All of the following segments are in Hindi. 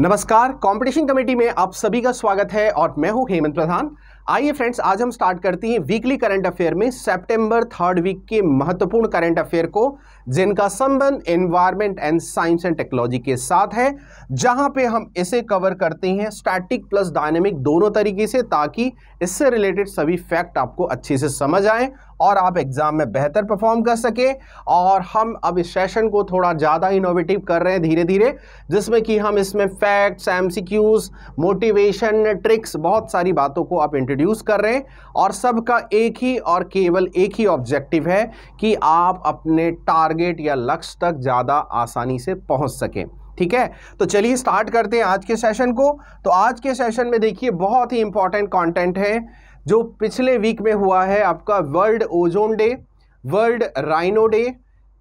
नमस्कार कंपटीशन कमेटी में आप सभी का स्वागत है और मैं हूं हेमंत प्रधान आइए फ्रेंड्स आज हम स्टार्ट करते हैं वीकली करंट अफेयर में सितंबर थर्ड वीक के महत्वपूर्ण करंट अफेयर को जिनका संबंध environment and science and technology के साथ है जहां पे हम इसे कवर करते हैं स्टैटिक प्लस डायनेमिक दोनों तरीके से ताकि इससे रिलेटेड सभी फैक्ट आपको अच्छे से समझ आए और आप एग्ज़ाम में बेहतर परफॉर्म कर सकें और हम अब इस सेशन को थोड़ा ज़्यादा इनोवेटिव कर रहे हैं धीरे धीरे जिसमें कि हम इसमें फैक्ट्स एम मोटिवेशन ट्रिक्स बहुत सारी बातों को आप इंट्रोड्यूस कर रहे हैं और सबका एक ही और केवल एक ही ऑब्जेक्टिव है कि आप अपने टारगेट या लक्ष्य तक ज़्यादा आसानी से पहुंच सकें ठीक है तो चलिए स्टार्ट करते हैं आज के सेशन को तो आज के सेशन में देखिए बहुत ही इंपॉर्टेंट कंटेंट है जो पिछले वीक में हुआ है आपका world ozone day world rhino day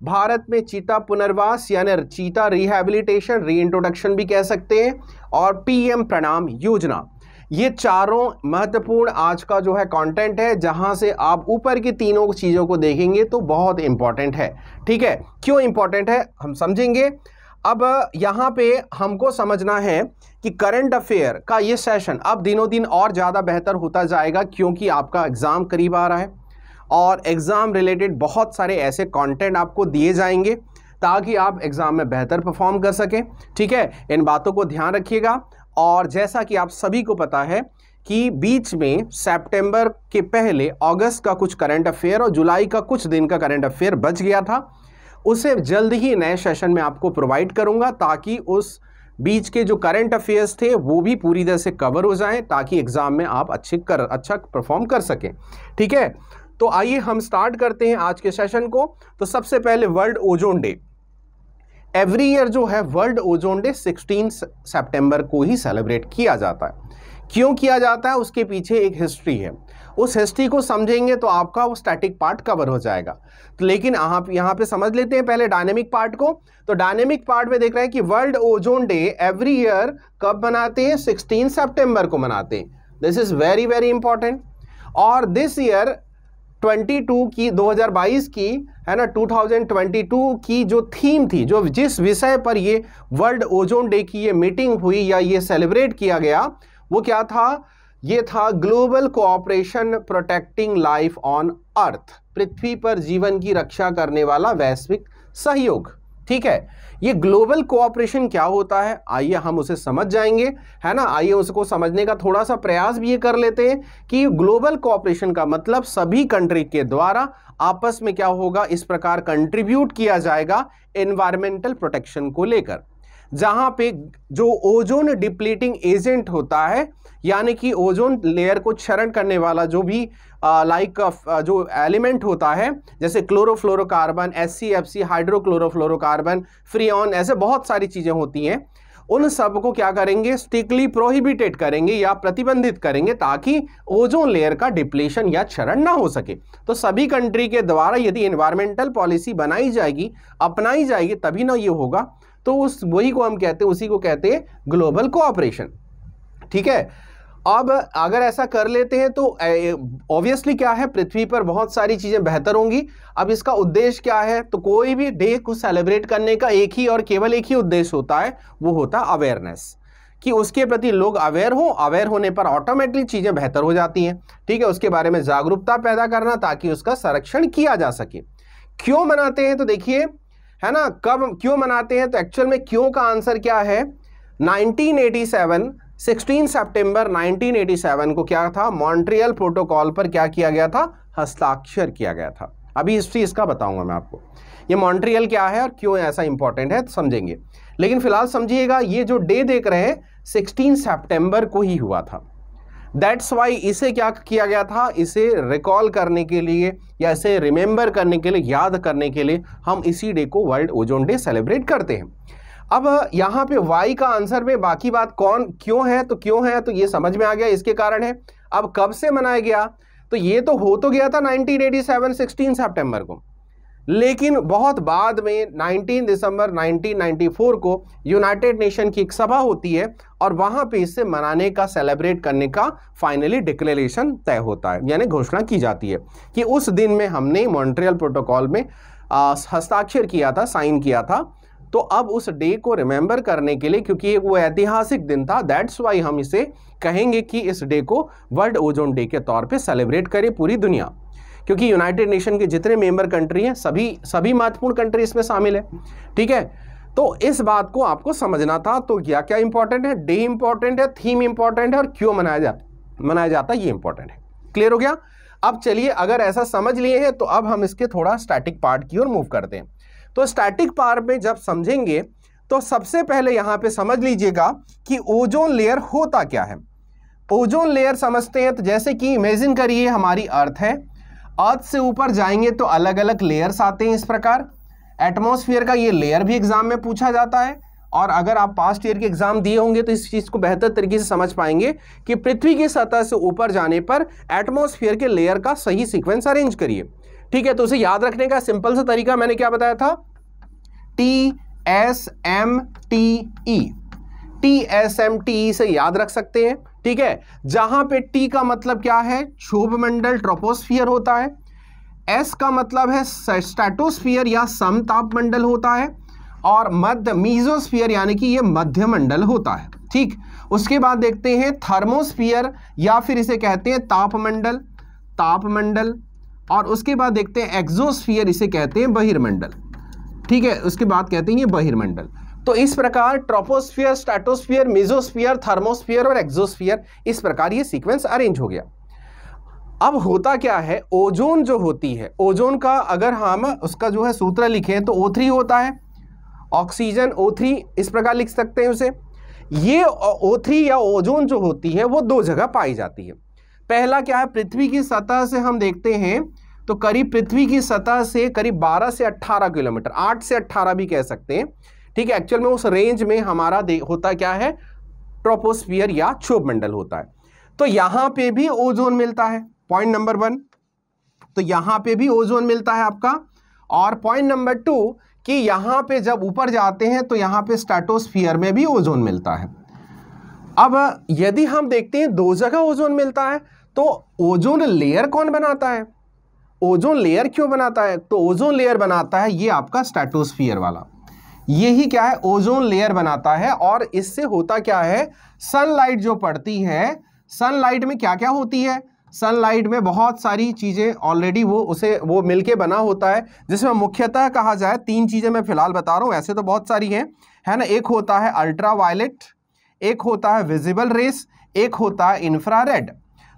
Bharat में चीता पुनर्वास यानी चीता रिहैबिलिटेशन री इंट्रोडक्शन भी कह सकते हैं और पीएम प्रणाम योजना ये चारों महत्वपूर्ण आज का जो है कंटेंट है जहां से आप ऊपर की तीनों चीज़ों को देखेंगे तो बहुत इंपॉर्टेंट है ठीक है क्यों इंपॉर्टेंट है हम समझेंगे अब यहाँ पे हमको समझना है कि करंट अफेयर का ये सेशन अब दिनों दिन और ज़्यादा बेहतर होता जाएगा क्योंकि आपका एग्ज़ाम करीब आ रहा है और एग्ज़ाम रिलेटेड बहुत सारे ऐसे कंटेंट आपको दिए जाएंगे ताकि आप एग्ज़ाम में बेहतर परफॉर्म कर सकें ठीक है इन बातों को ध्यान रखिएगा और जैसा कि आप सभी को पता है कि बीच में सेप्टेम्बर के पहले अगस्त का कुछ करंट अफेयर और जुलाई का कुछ दिन का करंट अफेयर बच गया था उसे जल्द ही नए सेशन में आपको प्रोवाइड करूंगा ताकि उस बीच के जो करंट अफेयर्स थे वो भी पूरी तरह से कवर हो जाएं ताकि एग्ज़ाम में आप अच्छे कर अच्छा परफॉर्म कर सकें ठीक है तो आइए हम स्टार्ट करते हैं आज के सेशन को तो सबसे पहले world ozone day every year जो है वर्ल्ड ओजोन डे 16 सितंबर को ही सेलिब्रेट किया जाता है क्यों किया जाता है उसके पीछे एक हिस्ट्री है उस हिस्ट्री को समझेंगे तो आपका वो स्टैटिक पार्ट कवर हो जाएगा तो लेकिन आप यहाँ पे समझ लेते हैं पहले डायनेमिक पार्ट को तो डायनेमिक पार्ट में देख रहे हैं कि world ozone day every year कब मनाते हैं सिक्सटीन सेप्टेम्बर को मनाते हैं this is very very important और दिस ईयर 22 की 2022 की है ना 2022 की जो थीम थी जो जिस विषय पर ये वर्ल्ड ओजोन डे की ये मीटिंग हुई या ये सेलिब्रेट किया गया वो क्या था ये था global cooperation protecting life on earth पृथ्वी पर जीवन की रक्षा करने वाला वैश्विक सहयोग ठीक है ये ग्लोबल कोऑपरेशन क्या होता है आइए हम उसे समझ जाएंगे है ना आइए उसको समझने का थोड़ा सा प्रयास भी ये कर लेते हैं कि ग्लोबल कोऑपरेशन का मतलब सभी कंट्री के द्वारा आपस में क्या होगा इस प्रकार कंट्रीब्यूट किया जाएगा एनवायरमेंटल प्रोटेक्शन को लेकर जहां पे जो ओजोन डिप्लीटिंग एजेंट होता है यानी कि ओजोन लेयर को क्षरण करने वाला जो भी लाइक जो एलिमेंट होता है जैसे chlorofluorocarbon S C F C hydrochlorofluorocarbon freon ऐसे बहुत सारी चीज़ें होती हैं उन सब को क्या करेंगे स्ट्रिक्टली प्रोहिबिटेड करेंगे या प्रतिबंधित करेंगे ताकि ओजोन लेयर का डिप्लेशन या क्षरण ना हो सके तो सभी कंट्री के द्वारा यदि इन्वायरमेंटल पॉलिसी बनाई जाएगी अपनाई जाएगी तभी ना ये होगा तो उस वही को हम कहते हैं उसी को कहते हैं ग्लोबल कोऑपरेशन ठीक है अब अगर ऐसा कर लेते हैं तो ऑब्वियसली क्या है पृथ्वी पर बहुत सारी चीज़ें बेहतर होंगी अब इसका उद्देश्य क्या है तो कोई भी डे को सेलिब्रेट करने का एक ही और केवल एक ही उद्देश्य होता है वो होता है अवेयरनेस कि उसके प्रति लोग अवेयर हों अवेयर होने पर ऑटोमेटिकली चीज़ें बेहतर हो जाती हैं ठीक है उसके बारे में जागरूकता पैदा करना ताकि उसका संरक्षण किया जा सके क्यों मनाते हैं तो देखिए है ना कब क्यों मनाते हैं तो एक्चुअल में क्यों का आंसर क्या है 1987 16 सितंबर 1987 को क्या था मॉन्ट्रियल प्रोटोकॉल पर क्या किया गया था हस्ताक्षर किया गया था अभी हिस्ट्री इसका बताऊंगा मैं आपको ये मॉन्ट्रियल क्या है और क्यों ऐसा इंपॉर्टेंट है तो समझेंगे लेकिन फिलहाल समझिएगा ये जो डे दे देख रहे हैं सिक्सटीन सेप्टेम्बर को ही हुआ था दैट्स वाई इसे क्या किया गया था इसे रिकॉल करने के लिए या इसे रिमेंबर करने के लिए याद करने के लिए हम इसी डे को वर्ल्ड ओजोन डे सेलिब्रेट करते हैं अब यहाँ पे वाई का आंसर में बाकी बात कौन क्यों है तो क्यों है तो ये समझ में आ गया इसके कारण है अब कब से मनाया गया तो ये तो हो तो गया था 1987 16 सितंबर को लेकिन बहुत बाद में 19 दिसंबर 1994 को यूनाइटेड नेशन की एक सभा होती है और वहाँ पे इसे मनाने का सेलिब्रेट करने का फाइनली डिक्लेरेशन तय होता है यानी घोषणा की जाती है कि उस दिन में हमने मॉन्ट्रियल प्रोटोकॉल में हस्ताक्षर किया था साइन किया था तो अब उस डे को रिमेंबर करने के लिए क्योंकि एक वो ऐतिहासिक दिन था दैट्स वाई हम इसे कहेंगे कि इस डे को वर्ल्ड ओजोन डे के तौर पे सेलिब्रेट करें पूरी दुनिया क्योंकि यूनाइटेड नेशन के जितने मेंबर कंट्री हैं सभी सभी महत्वपूर्ण कंट्री इसमें शामिल है ठीक है तो इस बात को आपको समझना था तो क्या क्या इंपॉर्टेंट है डे इंपॉर्टेंट है थीम इंपॉर्टेंट है और क्यों मनाया जा मनाया जाता है ये इंपॉर्टेंट है क्लियर हो गया अब चलिए अगर ऐसा समझ लिए हैं तो अब हम इसके थोड़ा स्टैटिक पार्ट की ओर मूव करते हैं तो स्टैटिक पार्ट में जब समझेंगे तो सबसे पहले यहाँ पे समझ लीजिएगा कि ओजोन लेयर होता क्या है ओजोन लेयर समझते हैं तो जैसे कि इमेजिन करिए हमारी अर्थ है अर्थ से ऊपर जाएंगे तो अलग अलग लेयर्स आते हैं इस प्रकार एटमॉस्फेयर का ये लेयर भी एग्जाम में पूछा जाता है और अगर आप पास्ट ईयर के एग्जाम दिए होंगे तो इस चीज़ को बेहतर तरीके से समझ पाएंगे कि पृथ्वी की सतह से ऊपर जाने पर एटमॉस्फेयर के लेयर का सही सिक्वेंस अरेंज करिए ठीक है तो उसे याद रखने का सिंपल सा तरीका मैंने क्या बताया था T S M T E T S M T E से याद रख सकते हैं ठीक है जहां पे टी का मतलब क्या है क्षोभ मंडल ट्रोपोस्फियर होता है एस का मतलब है स्टेटोस्फियर या समताप मंडल होता है और मध्य मीजोस्फियर यानी कि ये मध्य मंडल होता है ठीक उसके बाद देखते हैं थर्मोस्फियर या फिर इसे कहते हैं तापमंडल तापमंडल और उसके बाद देखते हैं एक्जोस्फियर इसे कहते हैं बहिर्मंडल ठीक है उसके बाद कहते हैं ये बहिर्मंडल तो इस प्रकार ट्रोपोस्फियर स्टेटोस्फियर मिजोस्फियर थर्मोस्फियर और एक्सोस्फियर इस प्रकार ये सीक्वेंस अरेंज हो गया अब होता क्या है ओजोन जो होती है ओजोन का अगर हम उसका जो है सूत्र लिखें तो ओ थ्री होता है ऑक्सीजन ओ थ्री इस प्रकार लिख सकते हैं उसे ये ओ थ्री या ओजोन जो होती है वो दो जगह पाई जाती है पहला क्या है पृथ्वी की सतह से हम देखते हैं तो करीब पृथ्वी की सतह से करीब 12 से 18 किलोमीटर 8 से 18 भी कह सकते हैं ठीक है एक्चुअल में उस रेंज में हमारा होता क्या है ट्रोपोस्फियर या क्षोभ मंडल होता है तो यहां पे भी ओजोन मिलता है पॉइंट नंबर वन तो यहां पे भी ओजोन मिलता है आपका और पॉइंट नंबर टू कि यहां पे जब ऊपर जाते हैं तो यहां पे स्टेटोस्फियर में भी ओजोन मिलता है अब यदि हम देखते हैं दो जगह ओजोन मिलता है तो ओजोन लेयर कौन बनाता है ओजोन लेयर क्यों बनाता है तो ओजोन लेयर बनाता है ये आपका स्टेटोस्फियर वाला यही क्या है ओजोन लेयर बनाता है और इससे होता क्या है सनलाइट जो पड़ती है सनलाइट में क्या क्या होती है सनलाइट में बहुत सारी चीज़ें ऑलरेडी वो उसे वो मिलके बना होता है जिसमें मुख्यतः कहा जाए तीन चीज़ें मैं फ़िलहाल बता रहा हूँ ऐसे तो बहुत सारी हैं है ना एक होता है अल्ट्रा वायलेट एक होता है विजिबल रेस एक होता है इन्फ्रारेड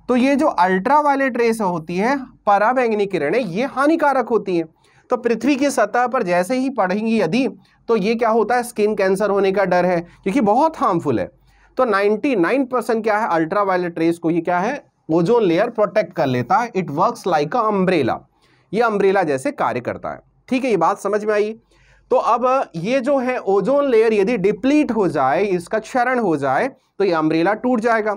तो ये जो अल्ट्रा वायलेट रेस होती है पराबैंगनी किरणें ये हानिकारक होती हैं तो पृथ्वी की सतह पर जैसे ही पढ़ेंगी यदि तो ये क्या होता है स्किन कैंसर होने का डर है क्योंकि बहुत हार्मफुल है तो 99 परसेंट क्या है अल्ट्रावायलेट रेस को ये क्या है ओजोन लेयर प्रोटेक्ट कर लेता है it works like a umbrella ये अम्ब्रेला जैसे कार्य करता है ठीक है ये बात समझ में आई तो अब ये जो है ओजोन लेयर यदि डिप्लीट हो जाए इसका क्षरण हो जाए तो ये अम्ब्रेला टूट जाएगा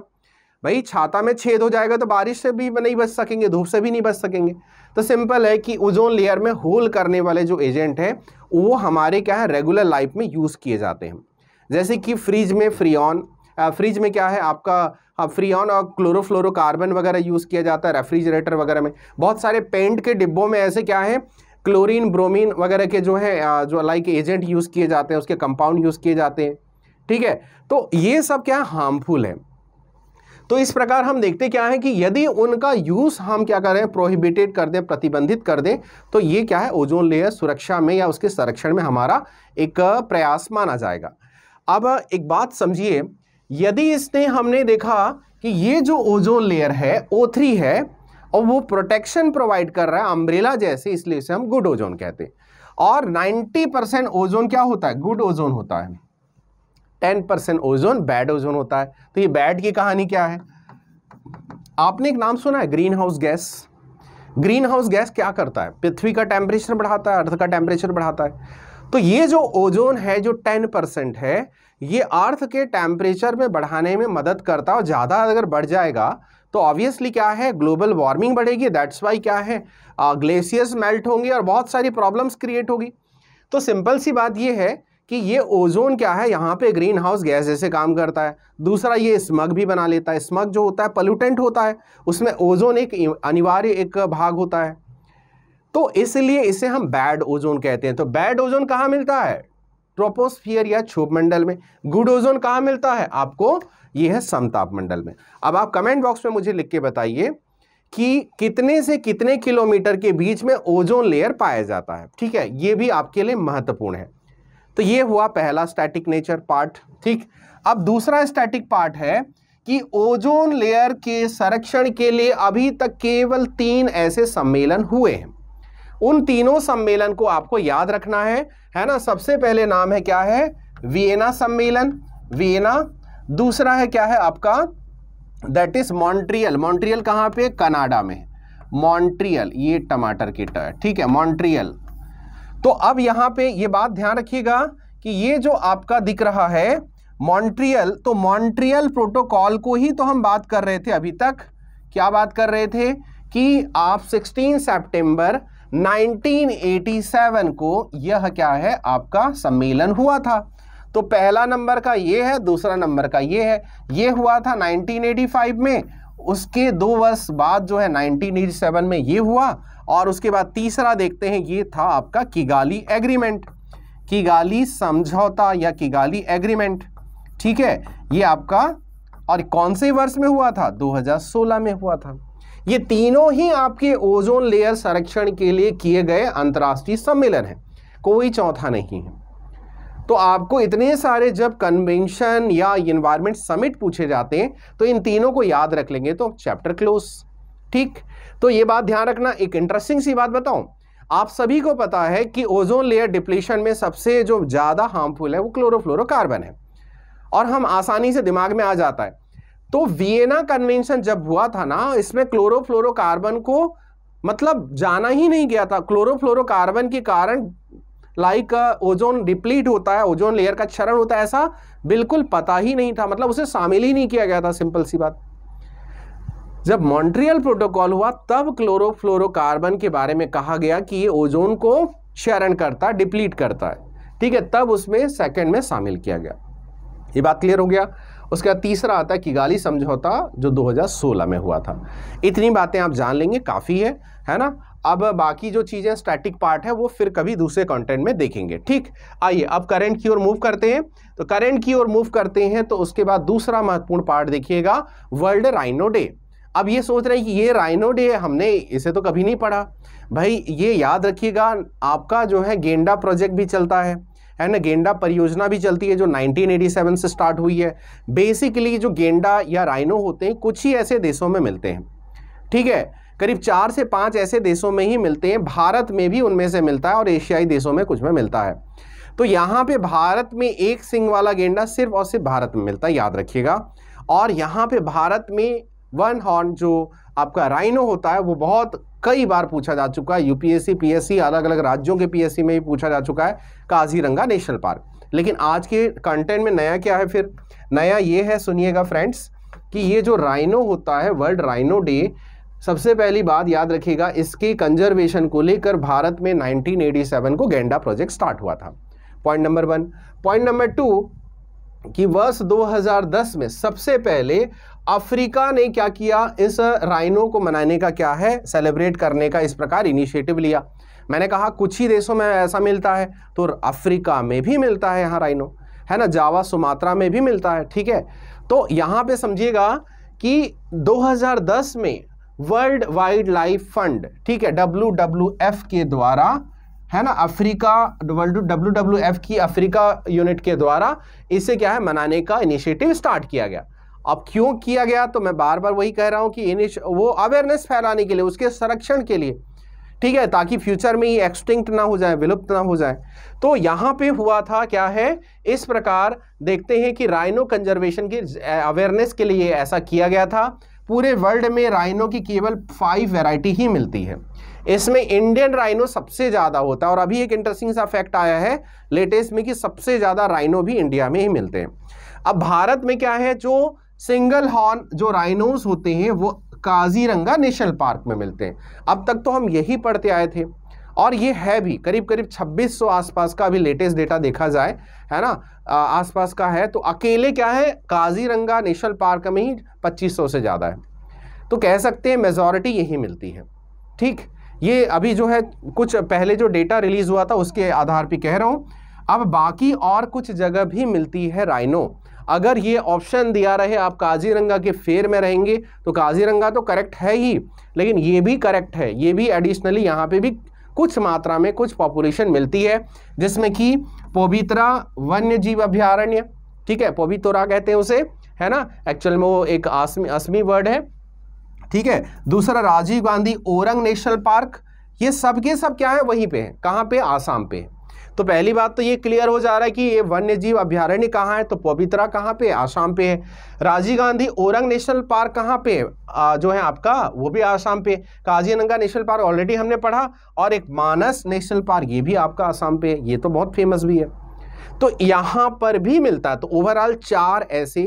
भाई छाता में छेद हो जाएगा तो बारिश से भी नहीं बच सकेंगे धूप से भी नहीं बच सकेंगे तो सिंपल है कि ओजोन लेयर में होल करने वाले जो एजेंट हैं वो हमारे क्या है रेगुलर लाइफ में यूज़ किए जाते हैं जैसे कि फ्रिज में ऑन फ्रिज में क्या है आपका ऑन और क्लोरोफ्लोरोकार्बन वगैरह यूज़ किया जाता है रेफ्रिजरेटर वगैरह में बहुत सारे पेंट के डिब्बों में ऐसे क्या है क्लोरीन ब्रोमीन वगैरह के जो है जो लाइक एजेंट यूज़ किए जाते हैं उसके कंपाउंड यूज़ किए जाते हैं ठीक है तो ये सब क्या हार्मफुल है तो इस प्रकार हम देखते क्या है कि यदि उनका यूज़ हम क्या करें प्रोहिबिटेड कर दें प्रतिबंधित कर दें तो ये क्या है ओजोन लेयर सुरक्षा में या उसके संरक्षण में हमारा एक प्रयास माना जाएगा अब एक बात समझिए यदि इसने हमने देखा कि ये जो ओजोन लेयर है ओ थ्री है और वो प्रोटेक्शन प्रोवाइड कर रहा है अम्ब्रेला जैसे इसलिए इसे हम गुड ओजोन कहते हैं और 90 परसेंट ओजोन क्या होता है गुड ओजोन होता है ten percent ozone bad ozone होता है तो ये बैड की कहानी क्या है आपने एक नाम सुना है green house gas green house gas क्या करता है पृथ्वी का टेम्परेचर बढ़ाता है अर्थ का टेम्परेचर बढ़ाता है तो ये जो ओजोन है जो टेन परसेंट है ये अर्थ के टेम्परेचर में बढ़ाने में मदद करता है और ज़्यादा अगर बढ़ जाएगा तो ऑब्वियसली क्या है ग्लोबल वार्मिंग बढ़ेगी दैट्स वाई क्या है ग्लेशियर्स मेल्ट होंगे और बहुत सारी प्रॉब्लम्स क्रिएट होगी तो सिंपल सी बात ये है कि ये ओजोन क्या है यहाँ पे ग्रीन हाउस गैस जैसे काम करता है दूसरा ये स्मग भी बना लेता है स्मग जो होता है पल्यूटेंट होता है उसमें ओजोन एक अनिवार्य एक भाग होता है तो इसलिए इसे हम बैड ओजोन कहते हैं तो बैड ओजोन कहाँ मिलता है ट्रोपोस्फियर या मंडल में गुड ओजोन कहाँ मिलता है आपको ये है समताप मंडल में अब आप कमेंट बॉक्स में मुझे लिख के बताइए कि कितने से कितने किलोमीटर के बीच में ओजोन लेयर पाया जाता है ठीक है ये भी आपके लिए महत्वपूर्ण है तो ये हुआ पहला स्टैटिक नेचर पार्ट ठीक अब दूसरा स्टैटिक पार्ट है कि ओजोन लेयर के संरक्षण के लिए अभी तक केवल तीन ऐसे सम्मेलन हुए हैं उन तीनों सम्मेलन को आपको याद रखना है है ना सबसे पहले नाम है क्या है वियना सम्मेलन वियना दूसरा है क्या है आपका दैट इज मॉन्ट्रियल मॉन्ट्रियल कहाँ पे कनाडा में मॉन्ट्रियल ये टमाटर की ट ठीक है मॉन्ट्रियल तो अब यहाँ पे ये बात ध्यान रखिएगा कि ये जो आपका दिख रहा है मॉन्ट्रियल तो मॉन्ट्रियल प्रोटोकॉल को ही तो हम बात कर रहे थे अभी तक क्या बात कर रहे थे कि आप 16 सितंबर 1987 को यह क्या है आपका सम्मेलन हुआ था तो पहला नंबर का ये है दूसरा नंबर का ये है ये हुआ था 1985 में उसके दो वर्ष बाद जो है 1987 में ये हुआ और उसके बाद तीसरा देखते हैं ये था आपका किगाली एग्रीमेंट किगाली समझौता या किगाली एग्रीमेंट ठीक है ये आपका और कौन से वर्ष में हुआ था 2016 में हुआ था ये तीनों ही आपके ओजोन लेयर संरक्षण के लिए किए गए अंतर्राष्ट्रीय सम्मेलन है कोई चौथा नहीं है तो आपको इतने सारे जब कन्वेंशन या इन्वायरमेंट समिट पूछे जाते हैं तो इन तीनों को याद रख लेंगे तो चैप्टर क्लोज ठीक तो ये बात ध्यान रखना एक इंटरेस्टिंग सी बात बताऊं आप सभी को पता है कि ओजोन लेयर डिप्लीशन में सबसे जो ज़्यादा हार्मफुल है वो क्लोरोफ्लोरोकार्बन है और हम आसानी से दिमाग में आ जाता है तो वियना कन्वेंशन जब हुआ था ना इसमें क्लोरोफ्लोरोकार्बन को मतलब जाना ही नहीं गया था क्लोरोफ्लोरोकार्बन के कारण लाइक ओजोन डिप्लीट होता है ओजोन लेयर का क्षरण होता है ऐसा बिल्कुल पता ही नहीं था मतलब उसे शामिल ही नहीं किया गया था सिंपल सी बात जब मॉन्ट्रियल प्रोटोकॉल हुआ तब क्लोरोफ्लोरोकार्बन के बारे में कहा गया कि ये ओजोन को शरण करता डिप्लीट करता है ठीक है तब उसमें सेकंड में शामिल किया गया ये बात क्लियर हो गया उसके बाद तीसरा आता है किगाली समझौता जो 2016 में हुआ था इतनी बातें आप जान लेंगे काफ़ी है है ना अब बाकी जो चीज़ें स्टैटिक पार्ट है वो फिर कभी दूसरे कंटेंट में देखेंगे ठीक आइए अब करंट की ओर मूव करते हैं तो करंट की ओर मूव करते हैं तो उसके बाद दूसरा महत्वपूर्ण पार्ट देखिएगा वर्ल्ड राइनो डे अब ये सोच रहे हैं कि ये राइनोडे हमने इसे तो कभी नहीं पढ़ा भाई ये याद रखिएगा आपका जो है गेंडा प्रोजेक्ट भी चलता है है ना गेंडा परियोजना भी चलती है जो 1987 से स्टार्ट हुई है बेसिकली जो गेंडा या राइनो होते हैं कुछ ही ऐसे देशों में मिलते हैं ठीक है करीब चार से पाँच ऐसे देशों में ही मिलते हैं भारत में भी उनमें से मिलता है और एशियाई देशों में कुछ में मिलता है तो यहाँ पे भारत में एक सिंह वाला गेंडा सिर्फ और सिर्फ भारत में मिलता है याद रखिएगा और यहाँ पे भारत में वन हॉर्न जो आपका राइनो होता है वो बहुत कई बार पूछा जा चुका है यूपीएससी पीएससी अलग अलग राज्यों के पीएससी में भी पूछा जा चुका है काजीरंगा नेशनल पार्क लेकिन आज के कंटेंट में नया क्या है फिर नया ये है सुनिएगा फ्रेंड्स कि ये जो राइनो होता है वर्ल्ड राइनो डे सबसे पहली बात याद रखिएगा इसके कंजर्वेशन को लेकर भारत में 1987 को गेंडा प्रोजेक्ट स्टार्ट हुआ था point number one point number two कि वर्ष 2010 में सबसे पहले अफ्रीका ने क्या किया इस राइनो को मनाने का क्या है सेलिब्रेट करने का इस प्रकार इनिशिएटिव लिया मैंने कहा कुछ ही देशों में ऐसा मिलता है तो अफ्रीका में भी मिलता है यहाँ राइनो है ना जावा सुमात्रा में भी मिलता है ठीक है तो यहाँ पे समझिएगा कि 2010 में वर्ल्ड वाइल्ड लाइफ फंड ठीक है डब्ल्यू के द्वारा है ना अफ्रीका डब्ल्यू डब्ल्यू की अफ्रीका यूनिट के द्वारा इसे क्या है मनाने का इनिशिएटिव स्टार्ट किया गया अब क्यों किया गया तो मैं बार बार वही कह रहा हूं कि इनिश वो अवेयरनेस फैलाने के लिए उसके संरक्षण के लिए ठीक है ताकि फ्यूचर में ये एक्सटिंक्ट ना हो जाए विलुप्त ना हो जाए तो यहां पे हुआ था क्या है इस प्रकार देखते हैं कि राइनो कंजर्वेशन की अवेयरनेस के लिए ऐसा किया गया था पूरे वर्ल्ड में राइनो की केवल फाइव वेराइटी ही मिलती है इसमें इंडियन राइनो सबसे ज़्यादा होता है और अभी एक इंटरेस्टिंग सा फैक्ट आया है लेटेस्ट में कि सबसे ज़्यादा राइनो भी इंडिया में ही मिलते हैं अब भारत में क्या है जो सिंगल हॉर्न जो राइनोस होते हैं वो काजीरंगा नेशनल पार्क में मिलते हैं अब तक तो हम यही पढ़ते आए थे और ये है भी करीब करीब 2600 आसपास का अभी लेटेस्ट डेटा देखा जाए है ना आसपास का है तो अकेले क्या है काजीरंगा नेशनल पार्क में ही 2500 से ज़्यादा है तो कह सकते हैं मेजोरिटी यही मिलती है ठीक ये अभी जो है कुछ पहले जो डेटा रिलीज़ हुआ था उसके आधार पर कह रहा हूँ अब बाकी और कुछ जगह भी मिलती है राइनो अगर ये ऑप्शन दिया रहे आप काजीरंगा के फेर में रहेंगे तो काजीरंगा तो करेक्ट है ही लेकिन ये भी करेक्ट है ये भी एडिशनली यहाँ पे भी कुछ मात्रा में कुछ पॉपुलेशन मिलती है जिसमें कि पोबित्रा वन्य जीव अभ्यारण्य ठीक है पोबितोरा कहते हैं उसे है ना एक्चुअल में वो एक आसमी असमी वर्ड है ठीक है दूसरा राजीव गांधी ओरंग नेशनल पार्क ये सब के सब क्या है वहीं पे है कहाँ पे आसाम पे है तो पहली बात तो ये क्लियर हो जा रहा है कि ये वन्य जीव अभ्यारण्य कहाँ है तो पवित्रा कहाँ पे आसाम पे है राजीव गांधी ओरंग नेशनल पार्क कहाँ पे आ, जो है आपका वो भी आसाम पे काजीनंगा नेशनल पार्क ऑलरेडी हमने पढ़ा और एक मानस नेशनल पार्क ये भी आपका आसाम पे है ये तो बहुत फेमस भी है तो यहाँ पर भी मिलता है तो ओवरऑल चार ऐसे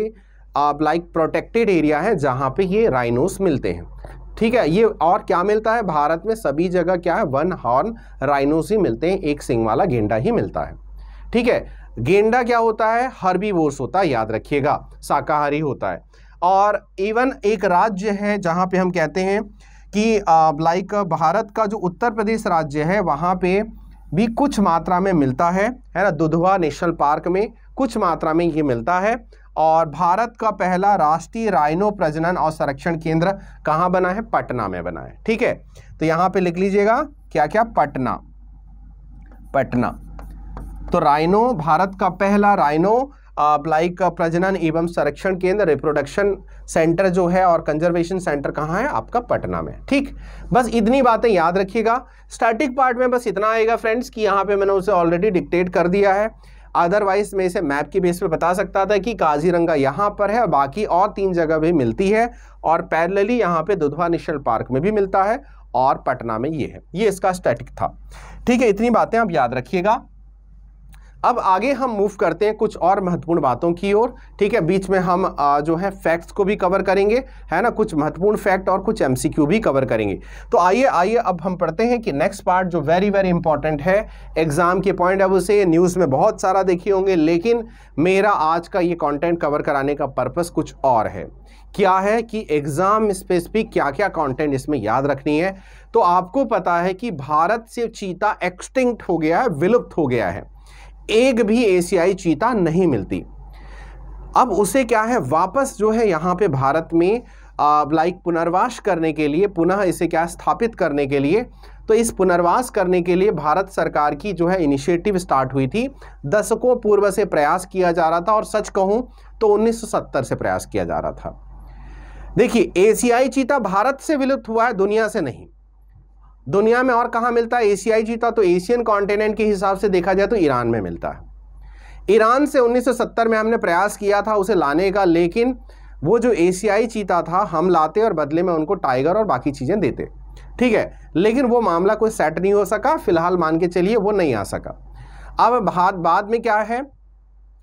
लाइक प्रोटेक्टेड एरिया हैं जहाँ पे ये राइनोस मिलते हैं ठीक है ये और क्या मिलता है भारत में सभी जगह क्या है वन हॉर्न राइनोस ही मिलते हैं एक सिंग वाला गेंडा ही मिलता है ठीक है गेंडा क्या होता है हर्बीवोर्स होता है याद रखिएगा शाकाहारी होता है और इवन एक राज्य है जहाँ पे हम कहते हैं कि लाइक भारत का जो उत्तर प्रदेश राज्य है वहाँ पे भी कुछ मात्रा में मिलता है है ना दुधवा नेशनल पार्क में कुछ मात्रा में ये मिलता है और भारत का पहला राष्ट्रीय राइनो प्रजनन और संरक्षण केंद्र कहां बना है पटना में बना है ठीक है तो यहां पे लिख लीजिएगा क्या क्या पटना पटना तो राइनो भारत का पहला राइनो लाइक प्रजनन एवं संरक्षण केंद्र रिप्रोडक्शन सेंटर जो है और कंजर्वेशन सेंटर कहाँ है आपका पटना में ठीक बस इतनी बातें याद रखिएगा स्टैटिक पार्ट में बस इतना आएगा फ्रेंड्स कि यहाँ पे मैंने उसे ऑलरेडी डिक्टेट कर दिया है अदरवाइज मैं इसे मैप की बेस पे बता सकता था कि काजीरंगा यहाँ पर है बाकी और तीन जगह भी मिलती है और पैरलली यहाँ पे दुधवा नेशनल पार्क में भी मिलता है और पटना में ये है ये इसका स्टैटिक था ठीक है इतनी बातें आप याद रखिएगा अब आगे हम मूव करते हैं कुछ और महत्वपूर्ण बातों की ओर ठीक है बीच में हम जो है फैक्ट्स को भी कवर करेंगे है ना कुछ महत्वपूर्ण फैक्ट और कुछ एमसीक्यू भी कवर करेंगे तो आइए आइए अब हम पढ़ते हैं कि नेक्स्ट पार्ट जो वेरी वेरी इंपॉर्टेंट है एग्ज़ाम के पॉइंट ऑफ व्यू से न्यूज़ में बहुत सारा देखे होंगे लेकिन मेरा आज का ये कॉन्टेंट कवर कराने का पर्पज़ कुछ और है क्या है कि एग्ज़ाम स्पेसिफिक क्या क्या कंटेंट इसमें याद रखनी है तो आपको पता है कि भारत से चीता एक्सटिंक्ट हो गया है विलुप्त हो गया है एक भी एशियाई चीता नहीं मिलती अब उसे क्या है वापस जो है यहाँ पे भारत में लाइक पुनर्वास करने के लिए पुनः इसे क्या स्थापित करने के लिए तो इस पुनर्वास करने के लिए भारत सरकार की जो है इनिशिएटिव स्टार्ट हुई थी दशकों पूर्व से प्रयास किया जा रहा था और सच कहूँ तो 1970 से प्रयास किया जा रहा था देखिए एशियाई चीता भारत से विलुप्त हुआ है दुनिया से नहीं दुनिया में और कहाँ मिलता है एशियाई चीता तो एशियन तो कॉन्टिनेंट के हिसाब से देखा जाए तो ईरान में मिलता है ईरान से 1970 में हमने प्रयास किया था उसे लाने का लेकिन वो जो एशियाई चीता था हम लाते और बदले में उनको टाइगर और बाकी चीज़ें देते ठीक है लेकिन वो मामला कोई सेट नहीं हो सका फिलहाल मान के चलिए वो नहीं आ सका अब बाद में क्या है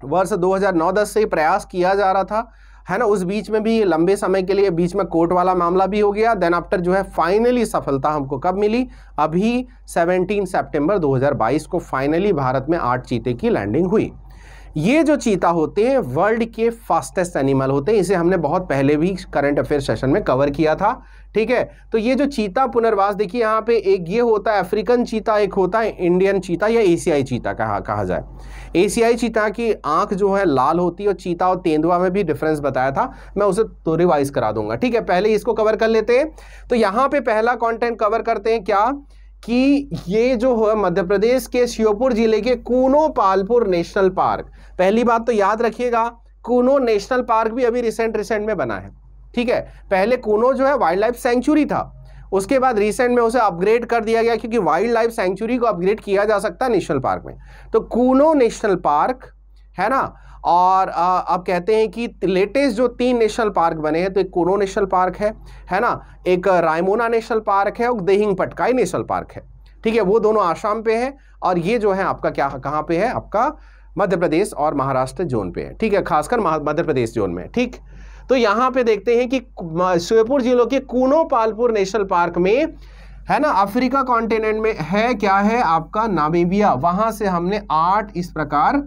वर्ष 2009-10 से प्रयास किया जा रहा था है ना उस बीच में भी लंबे समय के लिए बीच में कोर्ट वाला मामला भी हो गया देन आफ्टर जो है फाइनली सफलता हमको कब मिली अभी 17 सितंबर 2022 को फाइनली भारत में आठ चीते की लैंडिंग हुई ये जो चीता होते हैं वर्ल्ड के फास्टेस्ट एनिमल होते हैं इसे हमने बहुत पहले भी करंट अफेयर सेशन में कवर किया था ठीक है तो ये जो चीता पुनर्वास देखिए यहाँ पे एक ये होता है अफ्रीकन चीता एक होता है इंडियन चीता या एशियाई चीता कहा कहा जाए एशियाई चीता की आंख जो है लाल होती है और चीता और तेंदुआ में भी डिफरेंस बताया था मैं उसे तो रिवाइज करा दूंगा ठीक है पहले इसको कवर कर लेते हैं तो यहाँ पे पहला कॉन्टेंट कवर करते हैं क्या कि ये जो है मध्य प्रदेश के श्योपुर जिले के कूनो पालपुर नेशनल पार्क पहली बात तो याद रखिएगा कूनो नेशनल पार्क भी अभी रिसेंट रिसेंट में बना है ठीक है पहले कोनो जो है वाइल्ड लाइफ सेंचुरी था उसके बाद रिसेंट में उसे अपग्रेड कर दिया गया क्योंकि वाइल्ड लाइफ सेंचुरी को अपग्रेड किया जा सकता है नेशनल पार्क में तो कूनो नेशनल पार्क है ना और अब कहते हैं कि लेटेस्ट जो तीन नेशनल पार्क बने हैं तो एक कोनो नेशनल पार्क है है ना एक रायमोना नेशनल पार्क है और देहिंग पटकाई नेशनल पार्क है ठीक है वो दोनों आसाम पे हैं और ये जो है आपका क्या कहाँ पे है आपका मध्य प्रदेश और महाराष्ट्र जोन पे है ठीक है खासकर मध्य प्रदेश जोन में ठीक तो यहां पे देखते हैं कि सुयपुर जिलों के कूनो पालपुर नेशनल पार्क में है ना अफ्रीका कॉन्टिनेंट में है क्या है आपका नामीबिया वहां से हमने आठ इस प्रकार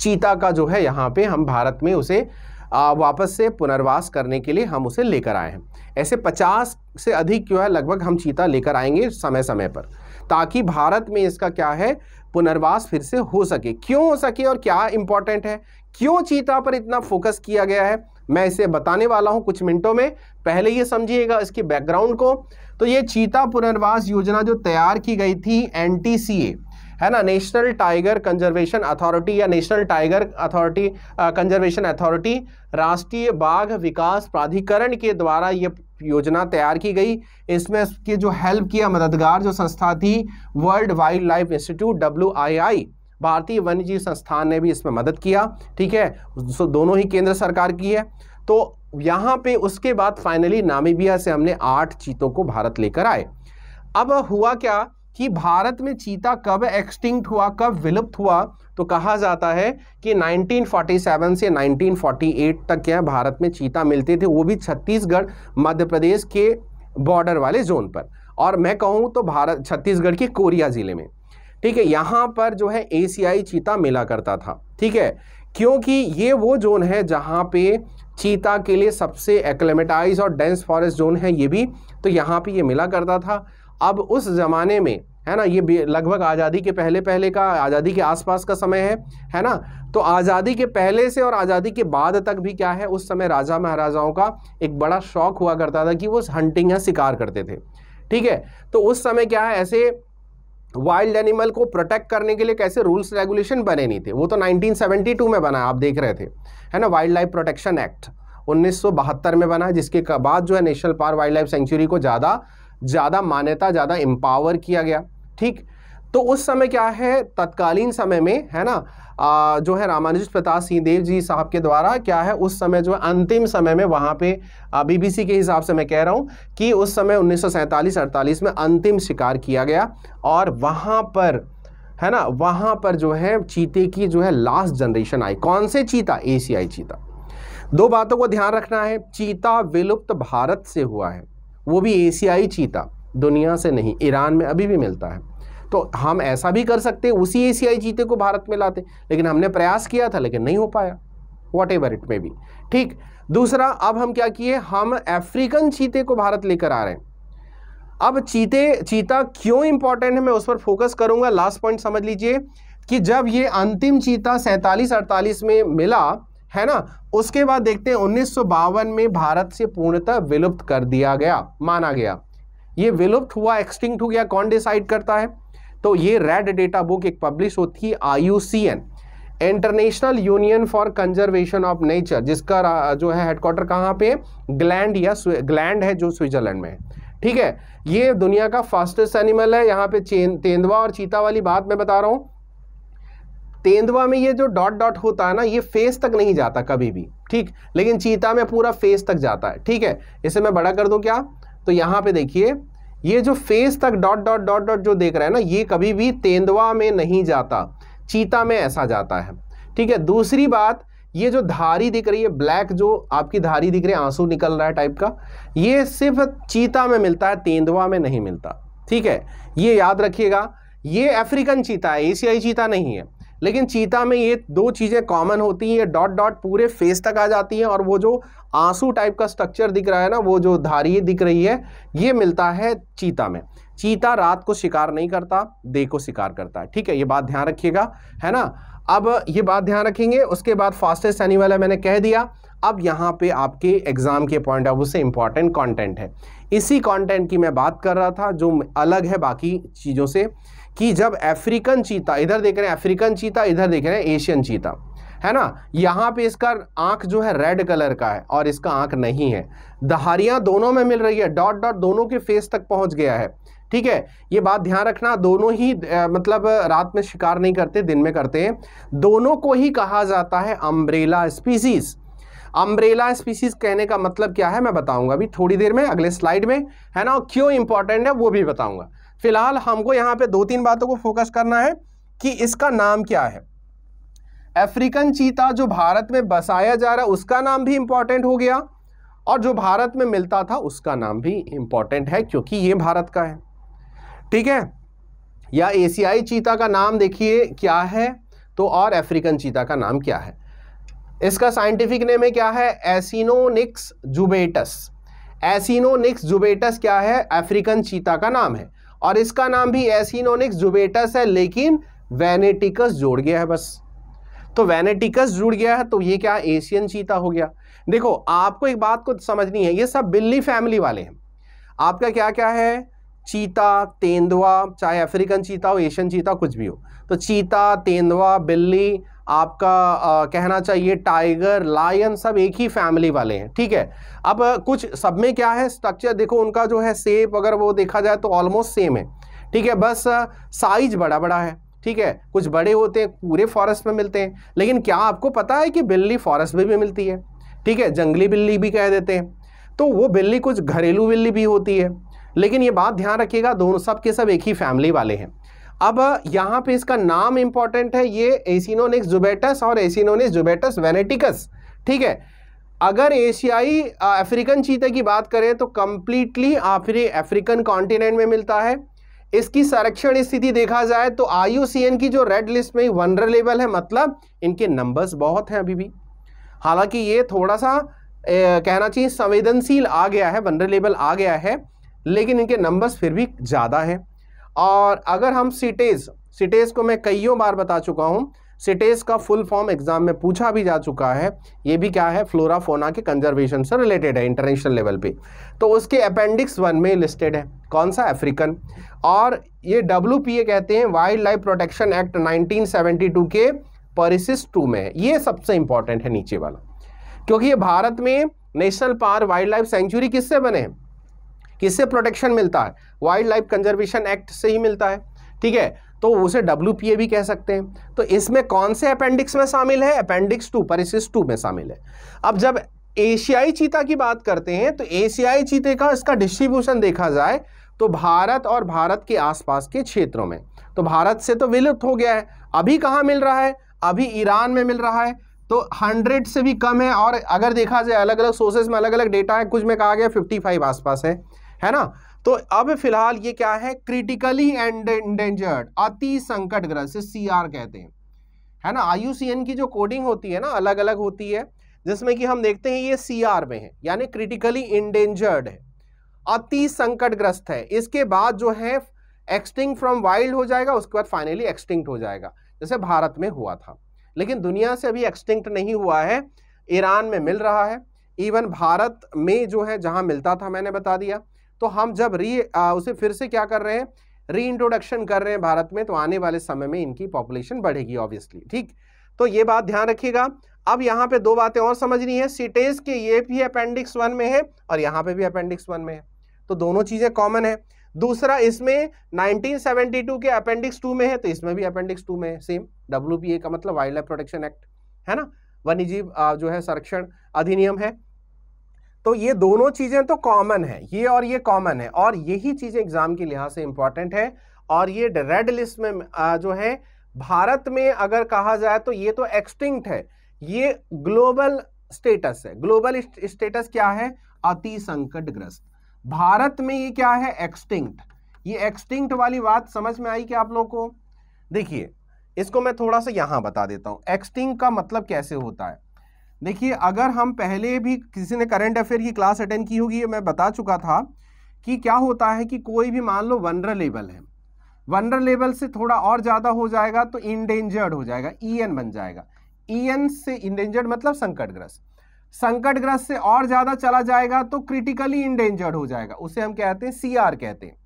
चीता का जो है यहां पे हम भारत में उसे वापस से पुनर्वास करने के लिए हम उसे लेकर आए हैं ऐसे 50 से अधिक जो है लगभग हम चीता लेकर आएंगे समय समय पर ताकि भारत में इसका क्या है पुनर्वास फिर से हो सके क्यों हो सके और क्या इंपॉर्टेंट है क्यों चीता पर इतना फोकस किया गया है मैं इसे बताने वाला हूँ कुछ मिनटों में पहले ये समझिएगा इसके बैकग्राउंड को तो ये चीता पुनर्वास योजना जो तैयार की गई थी एन है ना नेशनल टाइगर कंजर्वेशन अथॉरिटी या National Tiger Authority Conservation Authority राष्ट्रीय बाघ विकास प्राधिकरण के द्वारा ये योजना तैयार की गई इसमें इसके जो हेल्प किया मददगार जो संस्था थी World Wildlife Institute W भारतीय वन्यजीव संस्थान ने भी इसमें मदद किया ठीक है सो दोनों ही केंद्र सरकार की है तो यहाँ पे उसके बाद फाइनली नामीबिया से हमने आठ चीतों को भारत लेकर आए अब हुआ क्या कि भारत में चीता कब एक्सटिंक्ट हुआ कब विलुप्त हुआ तो कहा जाता है कि 1947 से 1948 तक क्या भारत में चीता मिलते थे वो भी छत्तीसगढ़ मध्य प्रदेश के बॉर्डर वाले जोन पर और मैं कहूँ तो भारत छत्तीसगढ़ के कोरिया ज़िले में ठीक है यहाँ पर जो है एशियाई चीता मिला करता था ठीक है क्योंकि ये वो जोन है जहाँ पे चीता के लिए सबसे एक्लेमेटाइज और डेंस फॉरेस्ट जोन है ये भी तो यहाँ पे ये मिला करता था अब उस ज़माने में है ना ये लगभग आज़ादी के पहले पहले का आज़ादी के आसपास का समय है है ना तो आज़ादी के पहले से और आज़ादी के बाद तक भी क्या है उस समय राजा महाराजाओं का एक बड़ा शौक हुआ करता था कि वो हंटिंग या शिकार करते थे ठीक है तो उस समय क्या है ऐसे वाइल्ड एनिमल को प्रोटेक्ट करने के लिए कैसे रूल्स रेगुलेशन बने नहीं थे वो तो 1972 में बना आप देख रहे थे है ना वाइल्ड लाइफ प्रोटेक्शन एक्ट 1972 में बना जिसके बाद जो है national park wildlife sanctuary को ज़्यादा ज़्यादा मान्यता ज़्यादा एम्पावर किया गया ठीक तो उस समय क्या है तत्कालीन समय में है ना आ, जो है रामानुज प्रताप सिंह देव जी साहब के द्वारा क्या है उस समय जो है अंतिम समय में वहाँ पे बीबीसी के हिसाब से मैं कह रहा हूँ कि उस समय उन्नीस सौ में अंतिम शिकार किया गया और वहाँ पर है ना वहाँ पर जो है चीते की जो है लास्ट जनरेशन आई कौन से चीता एशियाई चीता दो बातों को ध्यान रखना है चीता विलुप्त भारत से हुआ है वो भी एशियाई चीता दुनिया से नहीं ईरान में अभी भी मिलता है तो हम ऐसा भी कर सकते उसी एशियाई चीते को भारत में लाते लेकिन हमने प्रयास किया था लेकिन नहीं हो पाया whatever it may be ठीक दूसरा अब हम क्या किए हम अफ्रीकन चीते को भारत लेकर आ रहे हैं अब चीते चीता क्यों इंपॉर्टेंट है मैं उस पर फोकस करूंगा लास्ट पॉइंट समझ लीजिए कि जब ये अंतिम चीता सैंतालीस अड़तालीस में मिला है ना उसके बाद देखते हैं उन्नीस में भारत से पूर्णतः विलुप्त कर दिया गया माना गया ये विलुप्त हुआ एक्सटिंक्ट हो गया कौन डिसाइड करता है तो ये रेड डेटा बुक एक पब्लिश होती है I International Union for Conservation of Nature जिसका जो है हेडक्वार्टर कहाँ पे ग्लैंड या ग्लैंड है जो स्विट्जरलैंड में ठीक है ये दुनिया का फास्टेस्ट एनिमल है यहाँ पे तेंदुआ और चीता वाली बात मैं बता रहा हूँ तेंदुआ में ये जो डॉट डॉट होता है ना ये फेस तक नहीं जाता कभी भी ठीक लेकिन चीता में पूरा फेस तक जाता है ठीक है इसे मैं बड़ा कर दूं क्या तो यहां पे देखिए ये जो फेस तक डॉट डॉट डॉट डॉट जो देख रहे हैं ना ये कभी भी तेंदुआ में नहीं जाता चीता में ऐसा जाता है ठीक है दूसरी बात ये जो धारी दिख रही है ब्लैक जो आपकी धारी दिख रही है आंसू निकल रहा है टाइप का ये सिर्फ चीता में मिलता है तेंदुआ में नहीं मिलता ठीक है ये याद रखिएगा ये अफ्रीकन चीता है एशियाई चीता नहीं है लेकिन चीता में ये दो चीज़ें कॉमन होती हैं ये डॉट डॉट पूरे फेस तक आ जाती हैं और वो जो आंसू टाइप का स्ट्रक्चर दिख रहा है ना वो जो धारी दिख रही है ये मिलता है चीता में चीता रात को शिकार नहीं करता दे को शिकार करता है ठीक है ये बात ध्यान रखिएगा है ना अब ये बात ध्यान रखेंगे उसके बाद फास्टेस्ट एनिमल है मैंने कह दिया अब यहाँ पे आपके एग्ज़ाम के पॉइंट ऑफ व्यू से इम्पॉर्टेंट कंटेंट है इसी कंटेंट की मैं बात कर रहा था जो अलग है बाकी चीज़ों से कि जब अफ्रीकन चीता इधर देख रहे हैं अफ्रीकन चीता इधर देख रहे हैं एशियन चीता है ना यहाँ पे इसका आंख जो है रेड कलर का है और इसका आंख नहीं है दहारियां दोनों में मिल रही है डॉट डॉट दोनों के फेस तक पहुँच गया है ठीक है ये बात ध्यान रखना दोनों ही आ, मतलब रात में शिकार नहीं करते दिन में करते हैं दोनों को ही कहा जाता है अम्ब्रेला स्पीसीज़ अम्ब्रेला स्पीसीज कहने का मतलब क्या है मैं बताऊंगा अभी थोड़ी देर में अगले स्लाइड में है ना क्यों इंपॉर्टेंट है वो भी बताऊंगा फिलहाल हमको यहाँ पे दो तीन बातों को फोकस करना है कि इसका नाम क्या है अफ्रीकन चीता जो भारत में बसाया जा रहा है उसका नाम भी इंपॉर्टेंट हो गया और जो भारत में मिलता था उसका नाम भी इंपॉर्टेंट है क्योंकि ये भारत का है ठीक है या एशियाई चीता का नाम देखिए क्या है तो और अफ्रीकन चीता का नाम क्या है इसका साइंटिफिक नेम है क्या है एसिनोनिक्स जुबेटस एसिनोनिक्स जुबेटस क्या है अफ्रीकन चीता का नाम है और इसका नाम भी एसिनोनिक्स जुबेटस है लेकिन वेनेटिकस जोड़ गया है बस तो वेनेटिकस जुड़ गया है तो ये क्या एशियन चीता हो गया देखो आपको एक बात को समझनी है ये सब बिल्ली फैमिली वाले हैं आपका क्या क्या है चीता तेंदुआ चाहे अफ्रीकन चीता हो एशियन चीता कुछ भी हो तो चीता तेंदुआ बिल्ली आपका आ, कहना चाहिए टाइगर लायन सब एक ही फैमिली वाले हैं ठीक है अब कुछ सब में क्या है स्ट्रक्चर देखो उनका जो है सेप अगर वो देखा जाए तो ऑलमोस्ट सेम है ठीक है बस साइज बड़ा बड़ा है ठीक है कुछ बड़े होते हैं पूरे फॉरेस्ट में मिलते हैं लेकिन क्या आपको पता है कि बिल्ली फॉरेस्ट में भी मिलती है ठीक है जंगली बिल्ली भी कह देते हैं तो वो बिल्ली कुछ घरेलू बिल्ली भी होती है लेकिन ये बात ध्यान रखिएगा दोनों सब के सब एक ही फैमिली वाले हैं अब यहाँ पे इसका नाम इंपॉर्टेंट है ये एसिनोनिक्स जुबेटस और एसिनोनिक्स जुबेटस वेनेटिकस ठीक है अगर एशियाई अफ्रीकन चीते की बात करें तो कम्प्लीटली आफ्री अफ्रीकन कॉन्टिनेंट में मिलता है इसकी संरक्षण स्थिति देखा जाए तो आई की जो रेड लिस्ट में वनरेबल है मतलब इनके नंबर्स बहुत हैं अभी भी हालांकि ये थोड़ा सा ए, कहना चाहिए संवेदनशील आ गया है वनरेबल आ गया है लेकिन इनके नंबर्स फिर भी ज़्यादा हैं और अगर हम सिटेज सिटेज को मैं कईयों बार बता चुका हूँ सिटेज का फुल फॉर्म एग्जाम में पूछा भी जा चुका है ये भी क्या है फ्लोरा फोना के कंजर्वेशन से रिलेटेड है इंटरनेशनल लेवल पे तो उसके अपेंडिक्स वन में लिस्टेड है कौन सा अफ्रीकन और ये डब्ल्यू कहते हैं वाइल्ड लाइफ प्रोटेक्शन एक्ट 1972 के परिसिस टू में ये सबसे इंपॉर्टेंट है नीचे वाला क्योंकि ये भारत में national park wildlife sanctuary किससे बने हैं किससे प्रोटेक्शन मिलता है वाइल्ड लाइफ कंजर्वेशन एक्ट से ही मिलता है ठीक है तो उसे डब्ल्यू भी कह सकते हैं तो इसमें कौन से अपेंडिक्स में शामिल है अपेंडिक्स टू परिसिस टू में शामिल है अब जब एशियाई चीता की बात करते हैं तो एशियाई चीते का इसका डिस्ट्रीब्यूशन देखा जाए तो भारत और भारत के आसपास के क्षेत्रों में तो भारत से तो विलुप्त हो गया है अभी कहाँ मिल रहा है अभी ईरान में मिल रहा है तो हंड्रेड से भी कम है और अगर देखा जाए अलग अलग सोर्सेज में अलग अलग डेटा है कुछ में कहा गया फाइव आसपास है है ना तो अब फिलहाल ये क्या है क्रिटिकली एंडेंजर्ड अति ग्रस्त सी आर कहते हैं है ना आयुसीएन की जो कोडिंग होती है ना अलग अलग होती है जिसमें कि हम देखते हैं ये सी आर में है यानी क्रिटिकली इंडेंजर्ड है अति ग्रस्त है इसके बाद जो है एक्सटिंग फ्रॉम वाइल्ड हो जाएगा उसके बाद फाइनली एक्सटिंक्ट हो जाएगा जैसे भारत में हुआ था लेकिन दुनिया से अभी एक्सटिंक्ट नहीं हुआ है ईरान में मिल रहा है इवन भारत में जो है जहां मिलता था मैंने बता दिया तो हम जब री आ, उसे फिर से क्या कर रहे हैं री इंट्रोडक्शन कर रहे हैं भारत में तो आने वाले समय में इनकी पॉपुलेशन बढ़ेगी ऑब्वियसली ठीक तो ये बात ध्यान रखिएगा अब यहाँ पे दो बातें और समझनी है सिटेज के ये भी अपेंडिक्स वन में है और यहाँ पे भी अपेंडिक्स वन में है तो दोनों चीज़ें कॉमन है दूसरा इसमें 1972 के अपेंडिक्स टू में है तो इसमें भी अपेंडिक्स टू में है सेम डब्ल्यू का मतलब वाइल्ड लाइफ प्रोटेक्शन एक्ट है ना वन्यजीव जो है संरक्षण अधिनियम है तो ये दोनों चीजें तो कॉमन है ये और ये कॉमन है और यही चीजें एग्जाम के लिहाज से इंपॉर्टेंट है और ये रेड लिस्ट में जो है भारत में अगर कहा जाए तो ये तो एक्सटिंक्ट है ये ग्लोबल स्टेटस है ग्लोबल स्टेटस क्या है अति संकट ग्रस्त भारत में ये क्या है एक्सटिंक्ट ये एक्सटिंक्ट वाली बात समझ में आई क्या आप लोगों को देखिए इसको मैं थोड़ा सा यहां बता देता हूं एक्सटिंक्ट का मतलब कैसे होता है देखिए अगर हम पहले भी किसी ने करंट अफेयर की क्लास अटेंड की होगी मैं बता चुका था कि क्या होता है कि कोई भी मान लो वनर लेवल है वनर लेवल से थोड़ा और ज़्यादा हो जाएगा तो इनडेंजर्ड हो जाएगा ई एन बन जाएगा ई एन से इनडेंजर्ड मतलब संकटग्रस्त संकटग्रस्त से और ज़्यादा चला जाएगा तो क्रिटिकली इनडेंजर्ड हो जाएगा उसे हम कहते हैं सी आर कहते हैं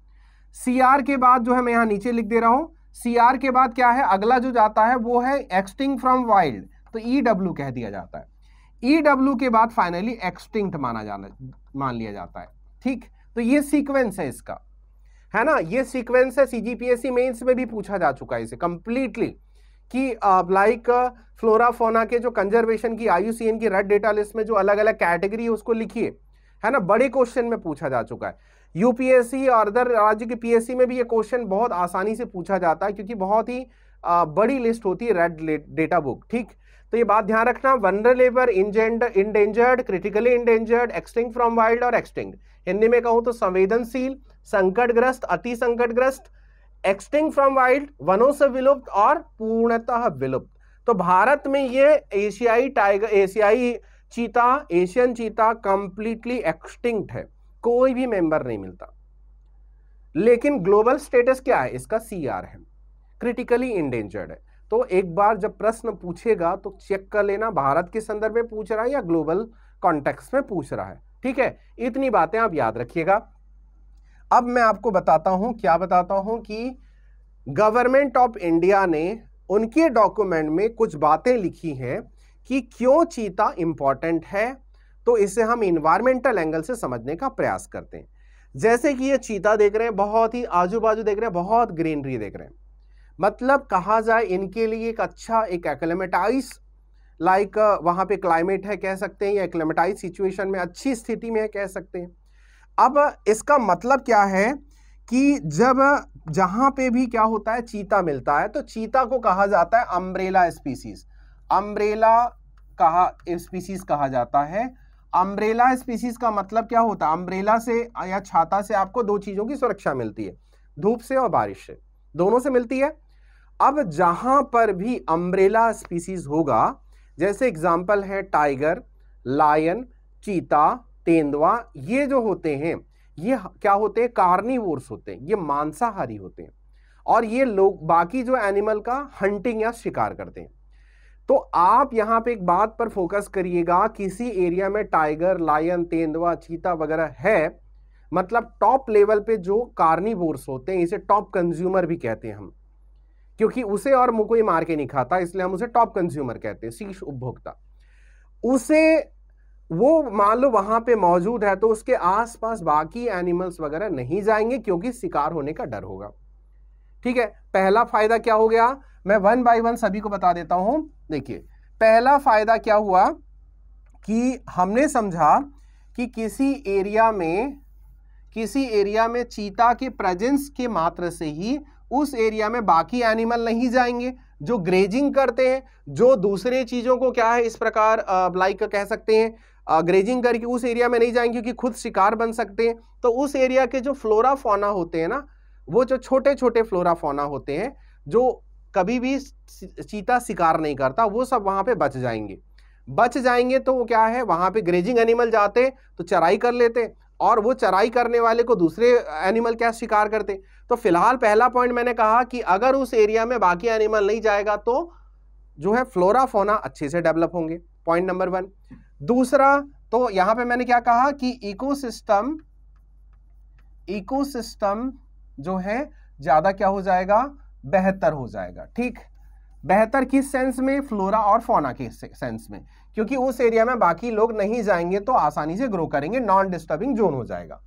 सी आर के बाद जो है मैं यहाँ नीचे लिख दे रहा हूँ सी आर के बाद क्या है अगला जो जाता है वो है एक्सटिंग फ्रॉम वाइल्ड तो ई e डब्ल्यू कह दिया जाता है ईडब्ल्यू e के बाद फाइनली एक्सटिंक्ट माना जाना मान लिया जाता है ठीक तो ये सीक्वेंस है इसका है ना ये सीक्वेंस है सीजीपीएससी मेंस में भी पूछा जा चुका है इसे कंप्लीटली कि लाइक फ्लोरा फोना के जो कंजर्वेशन की आईयूसीएन की रेड डेटा लिस्ट में जो अलग अलग कैटेगरी है उसको लिखिए है ना बड़े क्वेश्चन में पूछा जा चुका है यूपीएससी और अदर राज्य की पीएससी में भी ये क्वेश्चन बहुत आसानी से पूछा जाता है क्योंकि बहुत ही आ, बड़ी लिस्ट होती है रेड डेटा बुक ठीक तो ये बात ध्यान रखना इंजेंड endangered critically endangered extinct from wild और एक्सटिंग हिंदी में कहूँ तो संवेदनशील संकटग्रस्त अति संकटग्रस्त एक्सटिंग फ्रॉम वाइल्ड वनों से विलुप्त और पूर्णतः विलुप्त तो भारत में ये एशियाई टाइगर एशियाई चीता एशियन चीता कंप्लीटली एक्सटिंक्ट है कोई भी मेंबर नहीं मिलता लेकिन ग्लोबल स्टेटस क्या है इसका सीआर है क्रिटिकली इंडेंजर्ड है तो एक बार जब प्रश्न पूछेगा तो चेक कर लेना भारत के संदर्भ में पूछ रहा है या ग्लोबल कॉन्टेक्स में पूछ रहा है ठीक है इतनी बातें आप याद रखिएगा अब मैं आपको बताता हूं क्या बताता हूं कि गवर्नमेंट ऑफ इंडिया ने उनके डॉक्यूमेंट में कुछ बातें लिखी हैं कि क्यों चीता इंपॉर्टेंट है तो इसे हम इन्वायरमेंटल एंगल से समझने का प्रयास करते हैं जैसे कि ये चीता देख रहे हैं बहुत ही आजू बाजू देख रहे हैं बहुत ग्रीनरी देख रहे हैं मतलब कहा जाए इनके लिए एक अच्छा एक एक्लेमेटाइज लाइक like, वहाँ पे क्लाइमेट है कह सकते हैं या एक्लेमेटाइज सिचुएशन में अच्छी स्थिति में है कह सकते हैं अब इसका मतलब क्या है कि जब जहाँ पे भी क्या होता है चीता मिलता है तो चीता को कहा जाता है अम्ब्रेला स्पीसीज अम्ब्रेला कहा स्पीसीज कहा जाता है अम्ब्रेला स्पीसीज का मतलब क्या होता है अम्ब्रेला से या छाता से आपको दो चीज़ों की सुरक्षा मिलती है धूप से और बारिश से दोनों से मिलती है अब जहां पर भी अम्ब्रेला स्पीसीज होगा जैसे एग्जाम्पल है टाइगर लायन चीता तेंदुआ ये जो होते हैं ये क्या होते हैं कार्निवोर्स होते हैं ये मांसाहारी होते हैं और ये लोग बाकी जो एनिमल का हंटिंग या शिकार करते हैं तो आप यहाँ पे एक बात पर फोकस करिएगा किसी एरिया में टाइगर लायन तेंदुआ चीता वगैरह है मतलब टॉप लेवल पे जो कार्निवोर्स होते हैं इसे टॉप कंज्यूमर भी कहते हैं हम क्योंकि उसे और कोई मार के नहीं खाता इसलिए हम उसे टॉप कंज्यूमर कहते हैं शीर्ष उपभोक्ता उसे वो मान लो वहां पे मौजूद है तो उसके आसपास बाकी एनिमल्स वगैरह नहीं जाएंगे क्योंकि शिकार होने का डर होगा ठीक है पहला फायदा क्या हो गया मैं वन बाय वन सभी को बता देता हूं देखिए पहला फायदा क्या हुआ कि हमने समझा कि किसी एरिया में किसी एरिया में चीता के प्रेजेंस के मात्र से ही उस एरिया में बाकी एनिमल नहीं जाएंगे जो ग्रेजिंग करते हैं जो दूसरे चीज़ों को क्या है इस प्रकार लाइक कह सकते हैं ग्रेजिंग करके उस एरिया में नहीं जाएंगे क्योंकि खुद शिकार बन सकते हैं तो उस एरिया के जो फ्लोरा फोना होते हैं ना वो जो छोटे छोटे फ्लोरा फोना होते हैं जो कभी भी चीता शिकार नहीं करता वो सब वहाँ पे बच जाएंगे बच जाएंगे तो वो क्या है वहाँ पे ग्रेजिंग एनिमल जाते तो चराई कर लेते और वो चराई करने वाले को दूसरे एनिमल क्या शिकार करते तो फिलहाल पहला पॉइंट मैंने कहा कि अगर उस एरिया में बाकी एनिमल नहीं जाएगा तो जो है फ्लोरा फोना अच्छे से डेवलप होंगे पॉइंट नंबर वन दूसरा तो यहां पे मैंने क्या कहा कि इकोसिस्टम इकोसिस्टम जो है ज्यादा क्या हो जाएगा बेहतर हो जाएगा ठीक बेहतर किस सेंस में फ्लोरा और फोना के सेंस में क्योंकि उस एरिया में बाकी लोग नहीं जाएंगे तो आसानी से ग्रो करेंगे नॉन डिस्टर्बिंग जोन हो जाएगा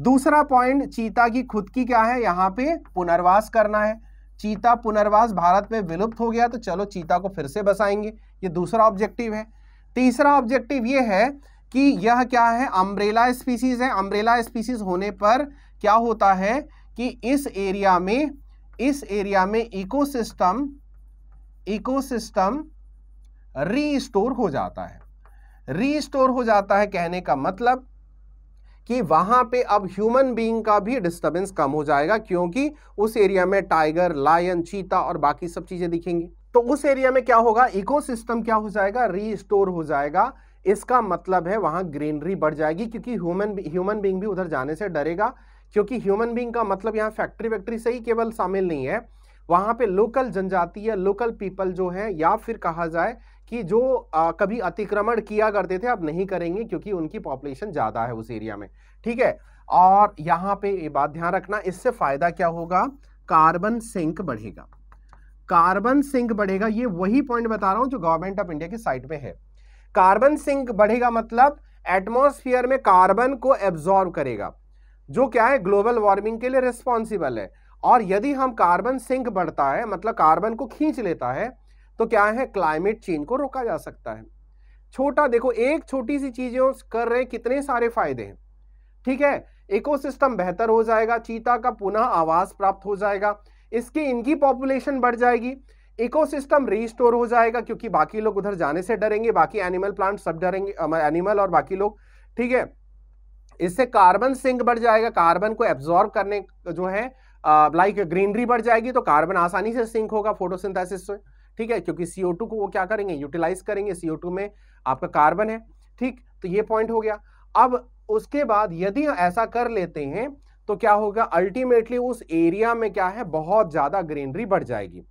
दूसरा पॉइंट चीता की खुद की क्या है यहां पे पुनर्वास करना है चीता पुनर्वास भारत में विलुप्त हो गया तो चलो चीता को फिर से बसाएंगे ये दूसरा ऑब्जेक्टिव है तीसरा ऑब्जेक्टिव ये है कि यह क्या है अम्ब्रेला स्पीसीज है अम्ब्रेला स्पीसीज होने पर क्या होता है कि इस एरिया में इस एरिया में इकोसिस्टम इकोसिस्टम रीस्टोर हो जाता है रीस्टोर हो जाता है कहने का मतलब कि वहां पे अब ह्यूमन बीइंग का भी डिस्टरबेंस कम हो जाएगा क्योंकि उस एरिया में टाइगर लायन चीता और बाकी सब चीज़ें दिखेंगी तो उस एरिया में क्या होगा इकोसिस्टम क्या हो जाएगा रीस्टोर हो जाएगा इसका मतलब है वहां ग्रीनरी बढ़ जाएगी क्योंकि ह्यूमन ह्यूमन बींग भी उधर जाने से डरेगा क्योंकि ह्यूमन बींग का मतलब यहाँ फैक्ट्री वैक्ट्री से ही केवल शामिल नहीं है वहां पे लोकल जनजाति या लोकल पीपल जो है या फिर कहा जाए कि जो आ, कभी अतिक्रमण किया करते थे अब नहीं करेंगे क्योंकि उनकी पॉपुलेशन ज़्यादा है उस एरिया में ठीक है और यहां पे ये बात ध्यान रखना इससे फ़ायदा क्या होगा कार्बन सिंक बढ़ेगा कार्बन सिंक बढ़ेगा ये वही पॉइंट बता रहा हूं जो गवर्नमेंट ऑफ इंडिया की साइड में है कार्बन सिंक बढ़ेगा मतलब एटमोस्फियर में कार्बन को एब्जॉर्व करेगा जो क्या है ग्लोबल वार्मिंग के लिए रिस्पॉन्सिबल है और यदि हम कार्बन सिंक बढ़ता है मतलब कार्बन को खींच लेता है तो क्या है क्लाइमेट चेंज को रोका जा सकता है छोटा देखो एक छोटी सी चीजें कर रहे कितने सारे फायदे हैं ठीक है इकोसिस्टम बेहतर हो जाएगा चीता का पुनः आवास प्राप्त हो जाएगा इसकी इनकी पॉपुलेशन बढ़ जाएगी इकोसिस्टम रीस्टोर हो जाएगा क्योंकि बाकी लोग उधर जाने से डरेंगे बाकी एनिमल प्लांट सब डरेंगे एनिमल और बाकी लोग ठीक है इससे कार्बन सिंक बढ़ जाएगा कार्बन को एब्जॉर्ब करने जो है लाइक ग्रीनरी बढ़ जाएगी तो कार्बन आसानी से सिंक होगा फोटोसिंथेसिस से ठीक है क्योंकि टू को वो क्या करेंगे यूटिलाइज करेंगे टू में आपका कार्बन है ठीक तो ये पॉइंट हो गया अब उसके बाद यदि ऐसा कर लेते हैं तो क्या होगा अल्टीमेटली उस एरिया में क्या है बहुत ज़्यादा ग्रीनरी बढ़ जाएगी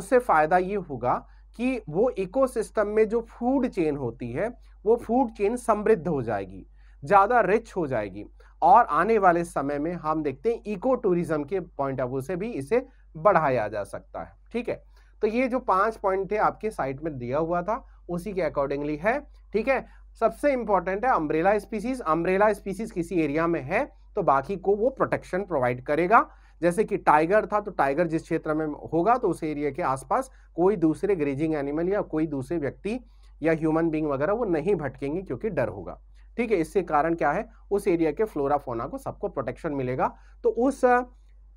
उससे फ़ायदा ये होगा कि वो इकोसिस्टम में जो फूड चेन होती है वो फूड चेन समृद्ध हो जाएगी ज़्यादा रिच हो जाएगी और आने वाले समय में हम देखते हैं इको टूरिज्म के पॉइंट ऑफ व्यू से भी इसे बढ़ाया जा सकता है ठीक है तो ये जो पांच पॉइंट थे आपके साइट में दिया हुआ था उसी के अकॉर्डिंगली है ठीक है सबसे इंपॉर्टेंट है अम्ब्रेला स्पीसीज अम्ब्रेला स्पीसीज किसी एरिया में है तो बाकी को वो प्रोटेक्शन प्रोवाइड करेगा जैसे कि टाइगर था तो टाइगर जिस क्षेत्र में होगा तो उस एरिया के आसपास कोई दूसरे ग्रेजिंग एनिमल या कोई दूसरे व्यक्ति या ह्यूमन बींग वगैरह वो नहीं भटकेंगे क्योंकि डर होगा ठीक है इससे कारण क्या है उस एरिया के फ्लोरा फोना को सबको प्रोटेक्शन मिलेगा तो उस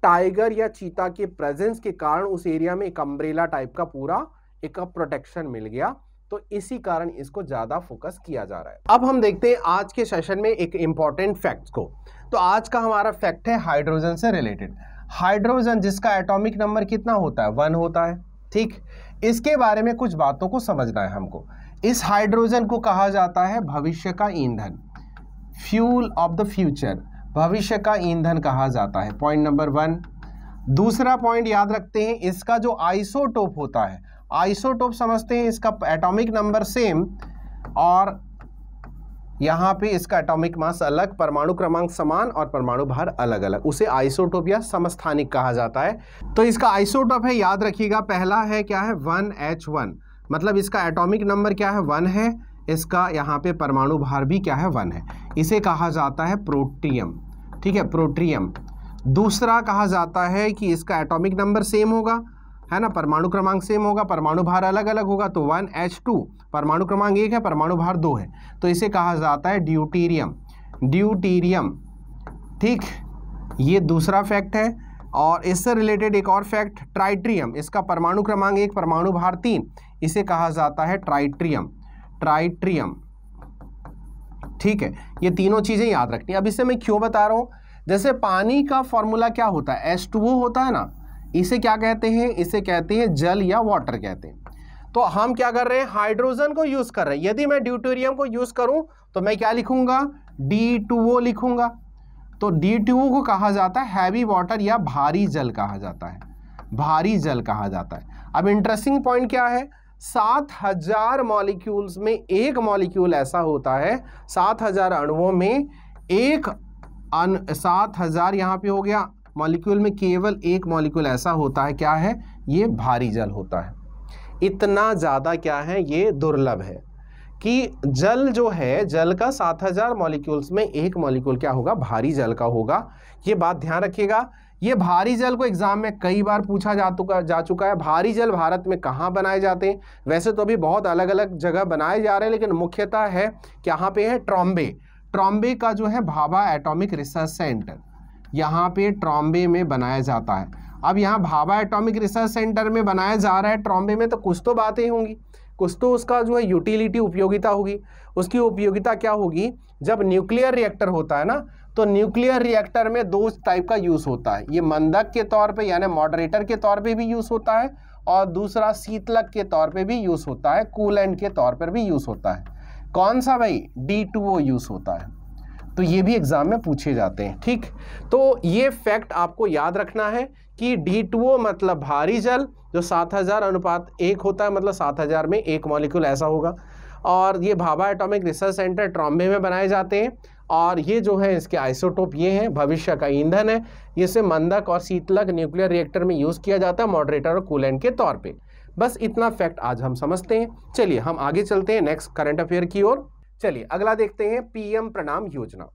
टाइगर या चीता के प्रेजेंस के कारण उस एरिया में एक अम्ब्रेला टाइप का पूरा एक प्रोटेक्शन मिल गया तो इसी कारण इसको ज़्यादा फोकस किया जा रहा है अब हम देखते हैं आज के सेशन में एक इंपॉर्टेंट फैक्ट को तो आज का हमारा फैक्ट है हाइड्रोजन से रिलेटेड हाइड्रोजन जिसका एटॉमिक नंबर कितना होता है वन होता है ठीक इसके बारे में कुछ बातों को समझना है हमको इस हाइड्रोजन को कहा जाता है भविष्य का ईंधन फ्यूल ऑफ द फ्यूचर भविष्य का ईंधन कहा जाता है पॉइंट नंबर वन दूसरा पॉइंट याद रखते हैं इसका जो आइसोटोप होता है आइसोटोप समझते हैं इसका एटॉमिक नंबर सेम और यहाँ पे इसका एटॉमिक मास अलग परमाणु क्रमांक समान और परमाणु भार अलग अलग उसे आइसोटोप या समस्थानिक कहा जाता है तो इसका आइसोटोप है याद रखिएगा पहला है क्या है वन एच वन मतलब इसका एटॉमिक नंबर क्या है वन है इसका यहाँ पे परमाणु भार भी क्या है वन है इसे कहा जाता है प्रोटियम ठीक है प्रोट्रियम दूसरा कहा जाता है कि इसका एटॉमिक नंबर सेम होगा है ना परमाणु क्रमांक सेम होगा परमाणु भार अलग अलग होगा तो वन एच टू परमाणु क्रमांक एक है परमाणु भार दो है तो इसे कहा जाता है ड्यूटीरियम ड्यूटीरियम ठीक ये दूसरा फैक्ट है और इससे रिलेटेड एक और फैक्ट ट्राइट्रियम इसका परमाणु क्रमांक एक परमाणु भार तीन इसे कहा जाता है ट्राइट्रियम ट्राइट्रियम ठीक है ये तीनों चीज़ें याद रखनी अब इसे मैं क्यों बता रहा हूं जैसे पानी का फॉर्मूला क्या होता है H2O होता है ना इसे क्या कहते हैं इसे कहते हैं जल या वाटर कहते हैं तो हम क्या कर रहे हैं हाइड्रोजन को यूज़ कर रहे हैं यदि मैं ड्यूटोरियम को यूज़ करूं तो मैं क्या लिखूंगा डी टू ओ लिखूंगा तो डी टू ओ को कहा जाता है हैवी वाटर या भारी जल कहा जाता है भारी जल कहा जाता है अब इंटरेस्टिंग पॉइंट क्या है सात हजार मॉलिक्यूल्स में एक मॉलिक्यूल ऐसा होता है सात हजार अणुओं में एक सात हजार यहां पे हो गया मॉलिक्यूल में केवल एक मॉलिक्यूल ऐसा होता है क्या है ये भारी जल होता है इतना ज़्यादा क्या है ये दुर्लभ है कि जल जो है जल का सात हजार मॉलिक्यूल्स में एक मॉलिक्यूल क्या होगा भारी जल का होगा ये बात ध्यान रखिएगा ये भारी जल को एग्जाम में कई बार पूछा जा चुका जा चुका है भारी जल भारत में कहाँ बनाए जाते हैं वैसे तो अभी बहुत अलग अलग जगह बनाए जा रहे हैं लेकिन मुख्यतः है यहाँ पे है ट्रॉम्बे ट्रॉम्बे का जो है भाभा एटॉमिक रिसर्च सेंटर यहाँ पे ट्रॉम्बे में बनाया जाता है अब यहाँ भाभा एटॉमिक रिसर्च सेंटर में बनाया जा रहा है ट्रॉम्बे में तो कुछ तो बातें होंगी कुछ तो उसका जो है यूटिलिटी उपयोगिता होगी उसकी उपयोगिता क्या होगी जब न्यूक्लियर रिएक्टर होता है ना तो न्यूक्लियर रिएक्टर में दो टाइप का यूज़ होता है ये मंदक के तौर पे यानी मॉडरेटर के तौर पे भी यूज़ होता है और दूसरा शीतलक के तौर पे भी यूज़ होता है कूलेंट के तौर पर भी यूज़ होता है कौन सा भाई डी टू ओ यूज़ होता है तो ये भी एग्ज़ाम में पूछे जाते हैं ठीक तो ये फैक्ट आपको याद रखना है कि डी टू ओ मतलब भारी जल जो सात हज़ार अनुपात एक होता है मतलब सात हज़ार में एक मॉलिक्यूल ऐसा होगा और ये Bhabha atomic research centre Trombay में बनाए जाते हैं और ये जो है इसके आइसोटोप ये हैं भविष्य का ईंधन है जिसे मंदक और शीतलक न्यूक्लियर रिएक्टर में यूज़ किया जाता है मॉडरेटर और कूलेंट के तौर पे बस इतना फैक्ट आज हम समझते हैं चलिए हम आगे चलते हैं नेक्स्ट करंट अफेयर की ओर चलिए अगला देखते हैं पीएम प्रणाम योजना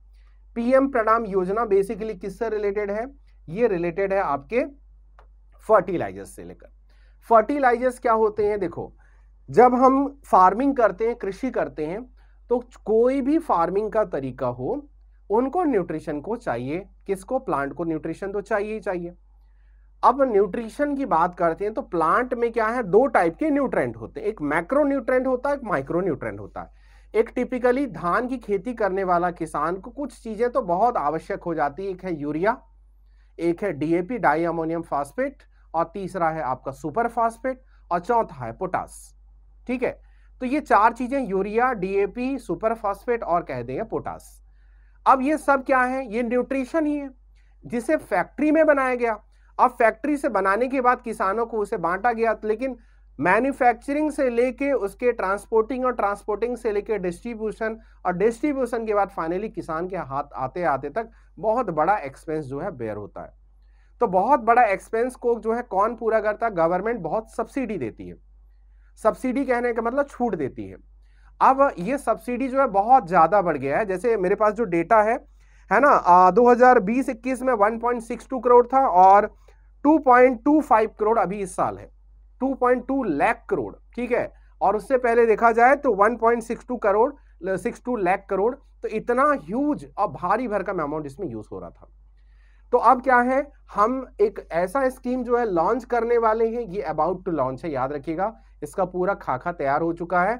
पीएम प्रणाम योजना बेसिकली किससे रिलेटेड है ये रिलेटेड है आपके फर्टिलाइजर्स से लेकर फर्टिलाइजर्स क्या होते हैं देखो जब हम फार्मिंग करते हैं कृषि करते हैं तो कोई भी फार्मिंग का तरीका हो उनको न्यूट्रिशन को चाहिए किसको प्लांट को न्यूट्रिशन तो चाहिए ही चाहिए अब न्यूट्रिशन की बात करते हैं तो प्लांट में क्या है दो टाइप के न्यूट्रेंट होते हैं एक मैक्रो न्यूट्रेंट होता है एक माइक्रो न्यूट्रेंट होता है एक टिपिकली धान की खेती करने वाला किसान को कुछ चीजें तो बहुत आवश्यक हो जाती है एक है यूरिया एक है डीएपी डाई अमोनियम फास्फेट और तीसरा है आपका सुपर फास्फेट और चौथा है पोटास ठीक है तो ये चार चीजें यूरिया डीएपी सुपरफॉस्फेट और कह दें पोटास अब ये सब क्या है ये न्यूट्रिशन ही है जिसे फैक्ट्री में बनाया गया अब फैक्ट्री से बनाने के बाद किसानों को उसे बांटा गया लेकिन मैन्युफैक्चरिंग से लेके उसके ट्रांसपोर्टिंग और ट्रांसपोर्टिंग से लेके डिस्ट्रीब्यूशन और डिस्ट्रीब्यूशन के बाद फाइनली किसान के हाथ आते आते तक बहुत बड़ा एक्सपेंस जो है बेयर होता है तो बहुत बड़ा एक्सपेंस को जो है कौन पूरा करता है गवर्नमेंट बहुत सब्सिडी देती है सब्सिडी कहने का मतलब छूट देती है अब ये सब्सिडी जो है बहुत ज़्यादा बढ़ गया है जैसे मेरे पास जो डेटा है है ना दो हज़ार में 1.62 करोड़ था और 2.25 करोड़ अभी इस साल है 2.2 लाख करोड़ ठीक है और उससे पहले देखा जाए तो 1.62 करोड़ 62 लाख करोड़ तो इतना ह्यूज और भारी भर का अमाउंट इसमें यूज़ हो रहा था तो अब क्या है हम एक ऐसा स्कीम जो है लॉन्च करने वाले हैं ये अबाउट टू लॉन्च है याद रखिएगा इसका पूरा खाका तैयार हो चुका है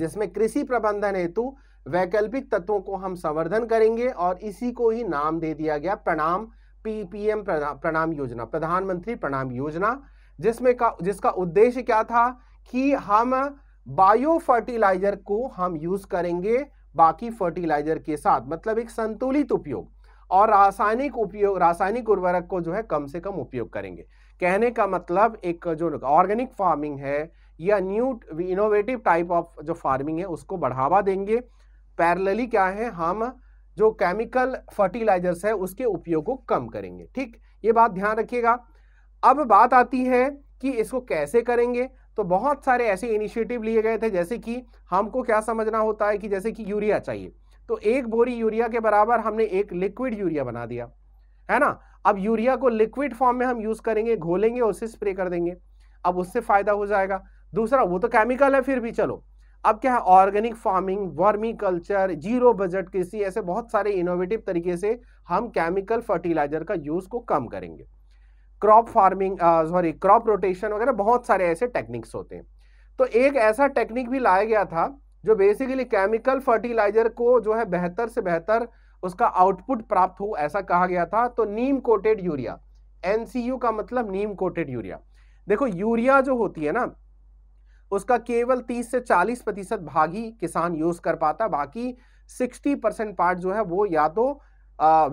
जिसमें कृषि प्रबंधन हेतु वैकल्पिक तत्वों को हम संवर्धन करेंगे और इसी को ही नाम दे दिया गया प्रणाम पीपीएम प्रणाम योजना प्रधानमंत्री प्रणाम योजना जिसमें का जिसका उद्देश्य क्या था कि हम बायो फर्टिलाइजर को हम यूज करेंगे बाकी फर्टिलाइजर के साथ मतलब एक संतुलित उपयोग और रासायनिक उपयोग रासायनिक उर्वरक को जो है कम से कम उपयोग करेंगे कहने का मतलब एक जो ऑर्गेनिक फार्मिंग है या न्यू इनोवेटिव टाइप ऑफ जो फार्मिंग है उसको बढ़ावा देंगे पैरलली क्या है हम जो केमिकल फर्टिलाइजर्स है उसके उपयोग को कम करेंगे ठीक ये बात ध्यान रखिएगा अब बात आती है कि इसको कैसे करेंगे तो बहुत सारे ऐसे इनिशिएटिव लिए गए थे जैसे कि हमको क्या समझना होता है कि जैसे कि यूरिया चाहिए तो एक बोरी यूरिया के बराबर हमने एक लिक्विड यूरिया बना दिया है ना अब यूरिया को लिक्विड फॉर्म में हम यूज करेंगे घोलेंगे और उसे स्प्रे कर देंगे अब उससे फायदा हो जाएगा दूसरा वो तो केमिकल है फिर भी चलो अब क्या है organic farming vermiculture zero budget कृषि ऐसे बहुत सारे इनोवेटिव तरीके से हम केमिकल फर्टिलाइजर का यूज को कम करेंगे crop farming sorry crop rotation वगैरह बहुत सारे ऐसे टेक्निक्स होते हैं तो एक ऐसा टेक्निक भी लाया गया था जो बेसिकली केमिकल फर्टिलाइजर को जो है बेहतर से बेहतर उसका आउटपुट प्राप्त हो ऐसा कहा गया था तो नीम कोटेड यूरिया एनसीयू का मतलब नीम कोटेड यूरिया देखो यूरिया जो होती है ना उसका केवल 30 से 40 प्रतिशत भाग ही किसान यूज कर पाता बाकी 60 परसेंट पार्ट जो है वो या तो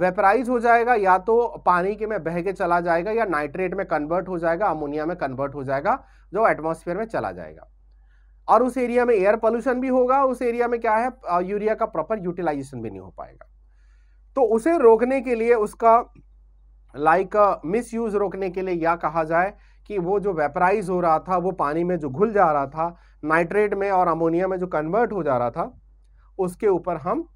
वेपराइज हो जाएगा या तो पानी के में बह के चला जाएगा या नाइट्रेट में कन्वर्ट हो जाएगा अमोनिया में कन्वर्ट हो जाएगा जो एटमोस्फेयर में चला जाएगा और उस एरिया में एयर पोल्यूशन भी होगा उस एरिया में क्या है यूरिया का प्रॉपर यूटिलाइजेशन भी नहीं हो पाएगा तो उसे रोकने के लिए उसका लाइक मिस यूज रोकने के लिए यह कहा जाए कि वो जो वेपराइज हो रहा था वो पानी में जो घुल जा रहा था नाइट्रेट में और अमोनिया में जो कन्वर्ट हो जा रहा था उसके ऊपर हम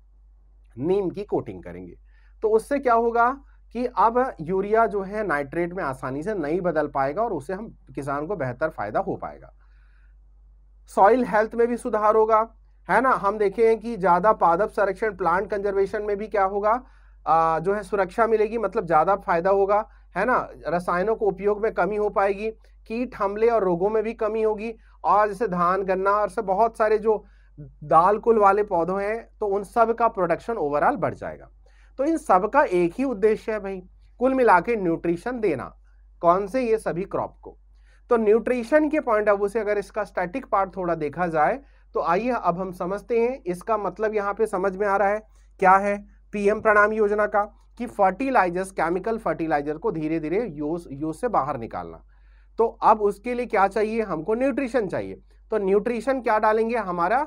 नीम की कोटिंग करेंगे तो उससे क्या होगा कि अब यूरिया जो है नाइट्रेट में आसानी से नहीं बदल पाएगा और उसे हम किसान को बेहतर फायदा हो पाएगा सॉइल हेल्थ में भी सुधार होगा है ना हम देखें कि ज़्यादा पादप संरक्षण प्लांट कंजर्वेशन में भी क्या होगा आ, जो है सुरक्षा मिलेगी मतलब ज़्यादा फायदा होगा है ना रसायनों को उपयोग में कमी हो पाएगी कीट हमले और रोगों में भी कमी होगी और जैसे धान गन्ना और सब बहुत सारे जो दाल कुल वाले पौधों हैं तो उन सब का प्रोडक्शन ओवरऑल बढ़ जाएगा तो इन सब का एक ही उद्देश्य है भाई कुल मिला के न्यूट्रिशन देना कौन से ये सभी क्रॉप को तो न्यूट्रिशन के पॉइंट ऑफ व्यू से अगर इसका स्टैटिक पार्ट थोड़ा देखा जाए तो आइए अब हम समझते हैं इसका मतलब यहाँ पे समझ में आ रहा है क्या है पीएम प्रणाम योजना का कि फर्टिलाइजर्स केमिकल फर्टिलाइजर को धीरे धीरे यूज यूज से बाहर निकालना तो अब उसके लिए क्या चाहिए हमको न्यूट्रिशन चाहिए तो न्यूट्रिशन क्या डालेंगे हमारा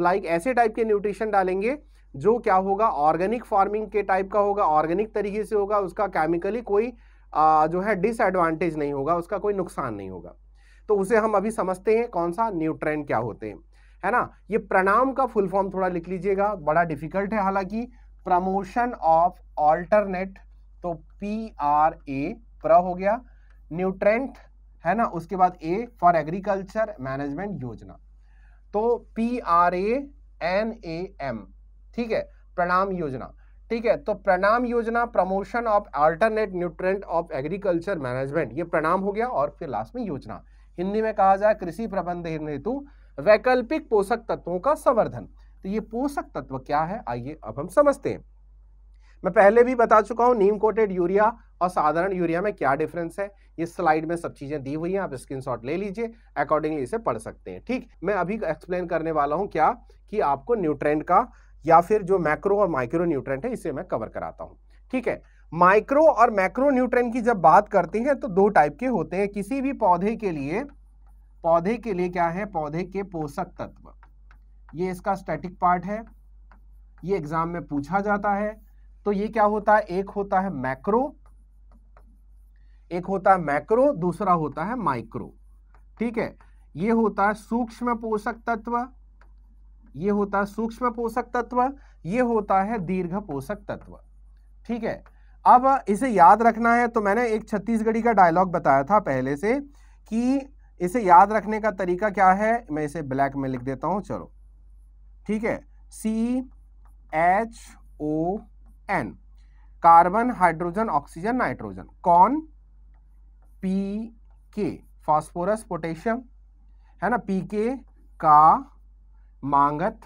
लाइक ऐसे टाइप के न्यूट्रिशन डालेंगे जो क्या होगा ऑर्गेनिक फार्मिंग के टाइप का होगा ऑर्गेनिक तरीके से होगा उसका केमिकली कोई आ, जो है डिसएडवांटेज नहीं होगा उसका कोई नुकसान नहीं होगा तो उसे हम अभी समझते हैं कौन सा न्यूट्रेंट क्या होते हैं है ना ये प्रणाम का फुल फॉर्म थोड़ा लिख लीजिएगा बड़ा डिफिकल्ट है हालांकि प्रमोशन ऑफ ऑल्टरनेट तो पी आर ए प्र हो गया न्यूट्रेंट है ना उसके बाद ए फॉर एग्रीकल्चर मैनेजमेंट योजना तो P R A N A M ठीक है प्रणाम योजना ठीक है तो प्रणाम योजना promotion of alternate nutrient of agriculture management ये प्रणाम हो गया और फिर लास्ट में योजना हिंदी में कहा जाए कृषि प्रबंधन हेतु वैकल्पिक पोषक तत्वों का संवर्धन तो ये पोषक तत्व क्या है आइए अब हम समझते हैं मैं पहले भी बता चुका हूं नीम कोटेड यूरिया और साधारण यूरिया में क्या डिफरेंस है ये स्लाइड में सब चीज़ें दी हुई हैं आप स्क्रीनशॉट ले लीजिए अकॉर्डिंगली इसे पढ़ सकते हैं ठीक मैं अभी एक्सप्लेन करने वाला हूं क्या कि आपको न्यूट्रेंट का या फिर जो मैक्रो और माइक्रो न्यूट्रेंट है इसे मैं कवर कराता हूं ठीक है माइक्रो और मैक्रो न्यूट्रेंट की जब बात करते हैं तो दो टाइप के होते हैं किसी भी पौधे के लिए पौधे के लिए क्या है पौधे के पोषक तत्व ये इसका स्टैटिक पार्ट है ये एग्जाम में पूछा जाता है तो ये क्या होता है एक होता है मैक्रो एक होता है मैक्रो दूसरा होता है माइक्रो ठीक है ये होता है सूक्ष्म पोषक तत्व ये होता है सूक्ष्म पोषक तत्व ये होता है दीर्घ पोषक तत्व ठीक है अब इसे याद रखना है तो मैंने एक छत्तीसगढ़ी का डायलॉग बताया था पहले से कि इसे याद रखने का तरीका क्या है मैं इसे ब्लैक में लिख देता हूं चलो ठीक है C H O N carbon hydrogen oxygen nitrogen कौन पी के फॉस्फोरस पोटेशियम है ना पी के का मांगत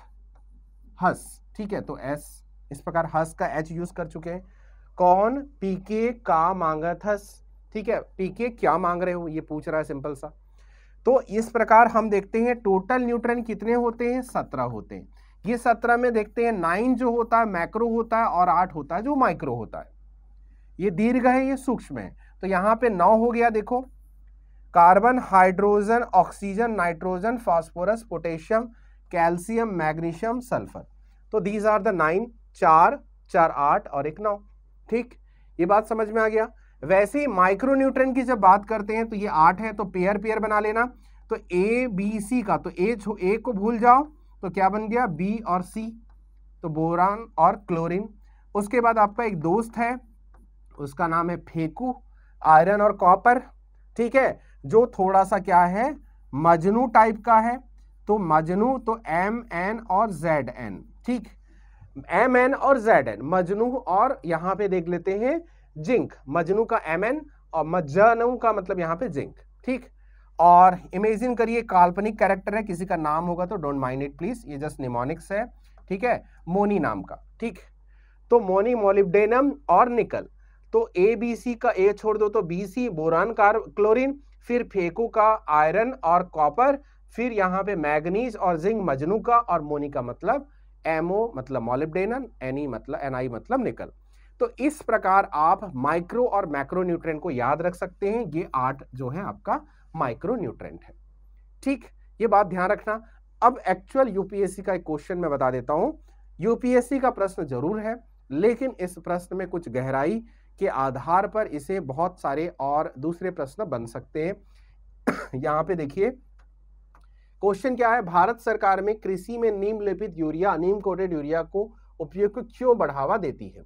हस ठीक है तो एस इस प्रकार हस का एच यूज कर चुके हैं कौन पीके का मांगत हस ठीक है पीके क्या मांग रहे हो ये पूछ रहा है सिंपल सा तो इस प्रकार हम देखते हैं टोटल न्यूट्रन कितने होते हैं सत्रह होते हैं ये सत्रह में देखते हैं नाइन जो होता है मैक्रो होता है और आठ होता है जो माइक्रो होता है ये दीर्घ है ये सूक्ष्म है तो यहां पे नौ हो गया देखो carbon hydrogen oxygen nitrogen phosphorus potassium calcium magnesium sulphur तो दीज आर द नाइन चार चार आठ और एक नौ ठीक ये बात समझ में आ गया वैसे ही माइक्रोन्यूट्रन की जब बात करते हैं तो ये आठ है तो पेयर पेयर बना लेना तो ए बी सी का तो ए छो ए को भूल जाओ तो क्या बन गया बी और सी तो बोरान और क्लोरीन उसके बाद आपका एक दोस्त है उसका नाम है फेकू आयरन और कॉपर ठीक है जो थोड़ा सा क्या है मजनू टाइप का है तो मजनू तो एम एन और जेड एन ठीक एम एन और जेड एन मजनू और यहां पे देख लेते हैं जिंक मजनू का एम एन और मजनू का मतलब यहाँ पे जिंक ठीक और इमेजिन करिए काल्पनिक कैरेक्टर है किसी का नाम होगा तो डोंट माइंड इट प्लीज ये जस्ट निमोनिक्स है ठीक है मोनी नाम का ठीक तो मोनी मोलिबेनम और निकल तो ए बी सी का ए छोड़ दो तो B C boron car chlorine फिर फेकू का आयरन और कॉपर फिर यहाँ पे मैगनीज और जिंक मजनू का और मोनी का मतलब एमओ मतलब मोलिब्डेनन एनी e मतलब एनआई मतलब निकल तो इस प्रकार आप माइक्रो और मैक्रो न्यूट्रेंट को याद रख सकते हैं ये आठ जो है आपका माइक्रो न्यूट्रेंट है ठीक ये बात ध्यान रखना अब एक्चुअल यूपीएससी का एक क्वेश्चन मैं बता देता हूं यूपीएससी का प्रश्न जरूर है लेकिन इस प्रश्न में कुछ गहराई के आधार पर इसे बहुत सारे और दूसरे प्रश्न बन सकते हैं यहाँ पे देखिए क्वेश्चन क्या है भारत सरकार में कृषि में नीम लिपित यूरिया नीम कोटेड यूरिया को उपयोग क्यों बढ़ावा देती है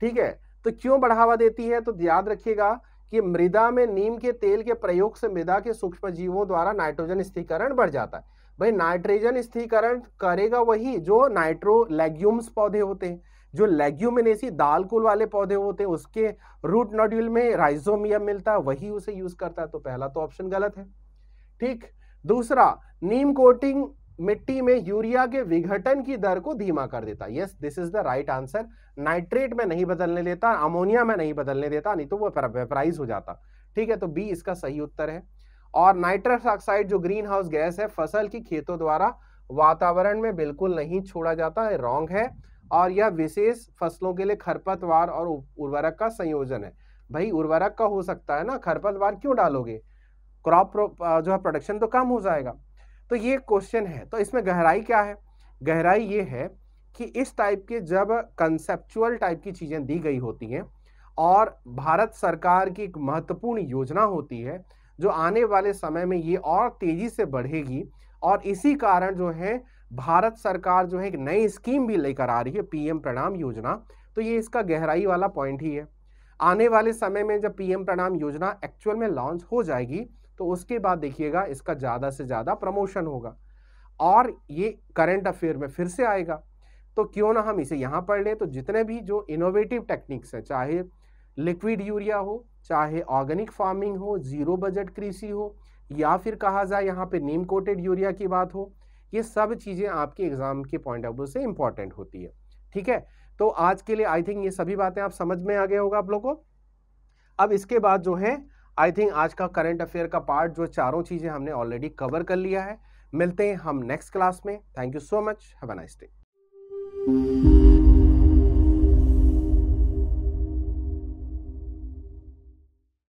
ठीक है तो क्यों बढ़ावा देती है तो याद रखिएगा कि मृदा में नीम के तेल के प्रयोग से मृदा के सूक्ष्म जीवों द्वारा नाइट्रोजन स्थिरीकरण बढ़ जाता है भाई नाइट्रोजन स्थिरीकरण करेगा वही जो नाइट्रो लेग्यूम्स पौधे होते हैं जो लेग्यूमिनेसी दाल कुल वाले पौधे होते हैं उसके रूट नोड्यूल में राइजोमियम मिलता है वही उसे यूज करता है तो पहला तो ऑप्शन गलत है ठीक दूसरा नीम कोटिंग मिट्टी में यूरिया के विघटन की दर को धीमा कर देता yes this is the right answer nitrate में नहीं बदलने देता अमोनिया में नहीं बदलने देता नहीं तो वो वेपराइज हो जाता ठीक है तो बी इसका सही उत्तर है और नाइट्रस ऑक्साइड जो ग्रीन हाउस गैस है फसल की खेतों द्वारा वातावरण में बिल्कुल नहीं छोड़ा जाता है रॉन्ग है और यह विशेष फसलों के लिए खरपतवार और उर्वरक का संयोजन है भाई उर्वरक का हो सकता है ना खरपतवार क्यों डालोगे क्रॉप जो है प्रोडक्शन तो कम हो जाएगा तो ये क्वेश्चन है तो इसमें गहराई क्या है गहराई ये है कि इस टाइप के जब कंसेप्चुअल टाइप की चीज़ें दी गई होती हैं और भारत सरकार की एक महत्वपूर्ण योजना होती है जो आने वाले समय में ये और तेज़ी से बढ़ेगी और इसी कारण जो है भारत सरकार जो है एक नई स्कीम भी लेकर आ रही है पीएम प्रणाम योजना तो ये इसका गहराई वाला पॉइंट ही है आने वाले समय में जब पीएम प्रणाम योजना एक्चुअल में लॉन्च हो जाएगी तो उसके बाद देखिएगा इसका ज़्यादा से ज़्यादा प्रमोशन होगा और ये करंट अफेयर में फिर से आएगा तो क्यों ना हम इसे यहाँ पढ़ लें तो जितने भी जो इनोवेटिव टेक्निक्स हैं चाहे लिक्विड यूरिया हो चाहे ऑर्गेनिक फार्मिंग हो जीरो बजट कृषि हो या फिर कहा जाए यहाँ पे नीम कोटेड यूरिया की बात हो ये सब चीज़ें आपके एग्ज़ाम के पॉइंट ऑफ व्यू से इम्पॉर्टेंट होती है ठीक है तो आज के लिए आई थिंक ये सभी बातें आप समझ में आ गए होगा आप लोग को अब इसके बाद जो है आई थिंक आज का करंट अफेयर का पार्ट जो चारों चीज़ें हमने ऑलरेडी कवर कर लिया है मिलते हैं हम नेक्स्ट क्लास में thank you so much have a nice day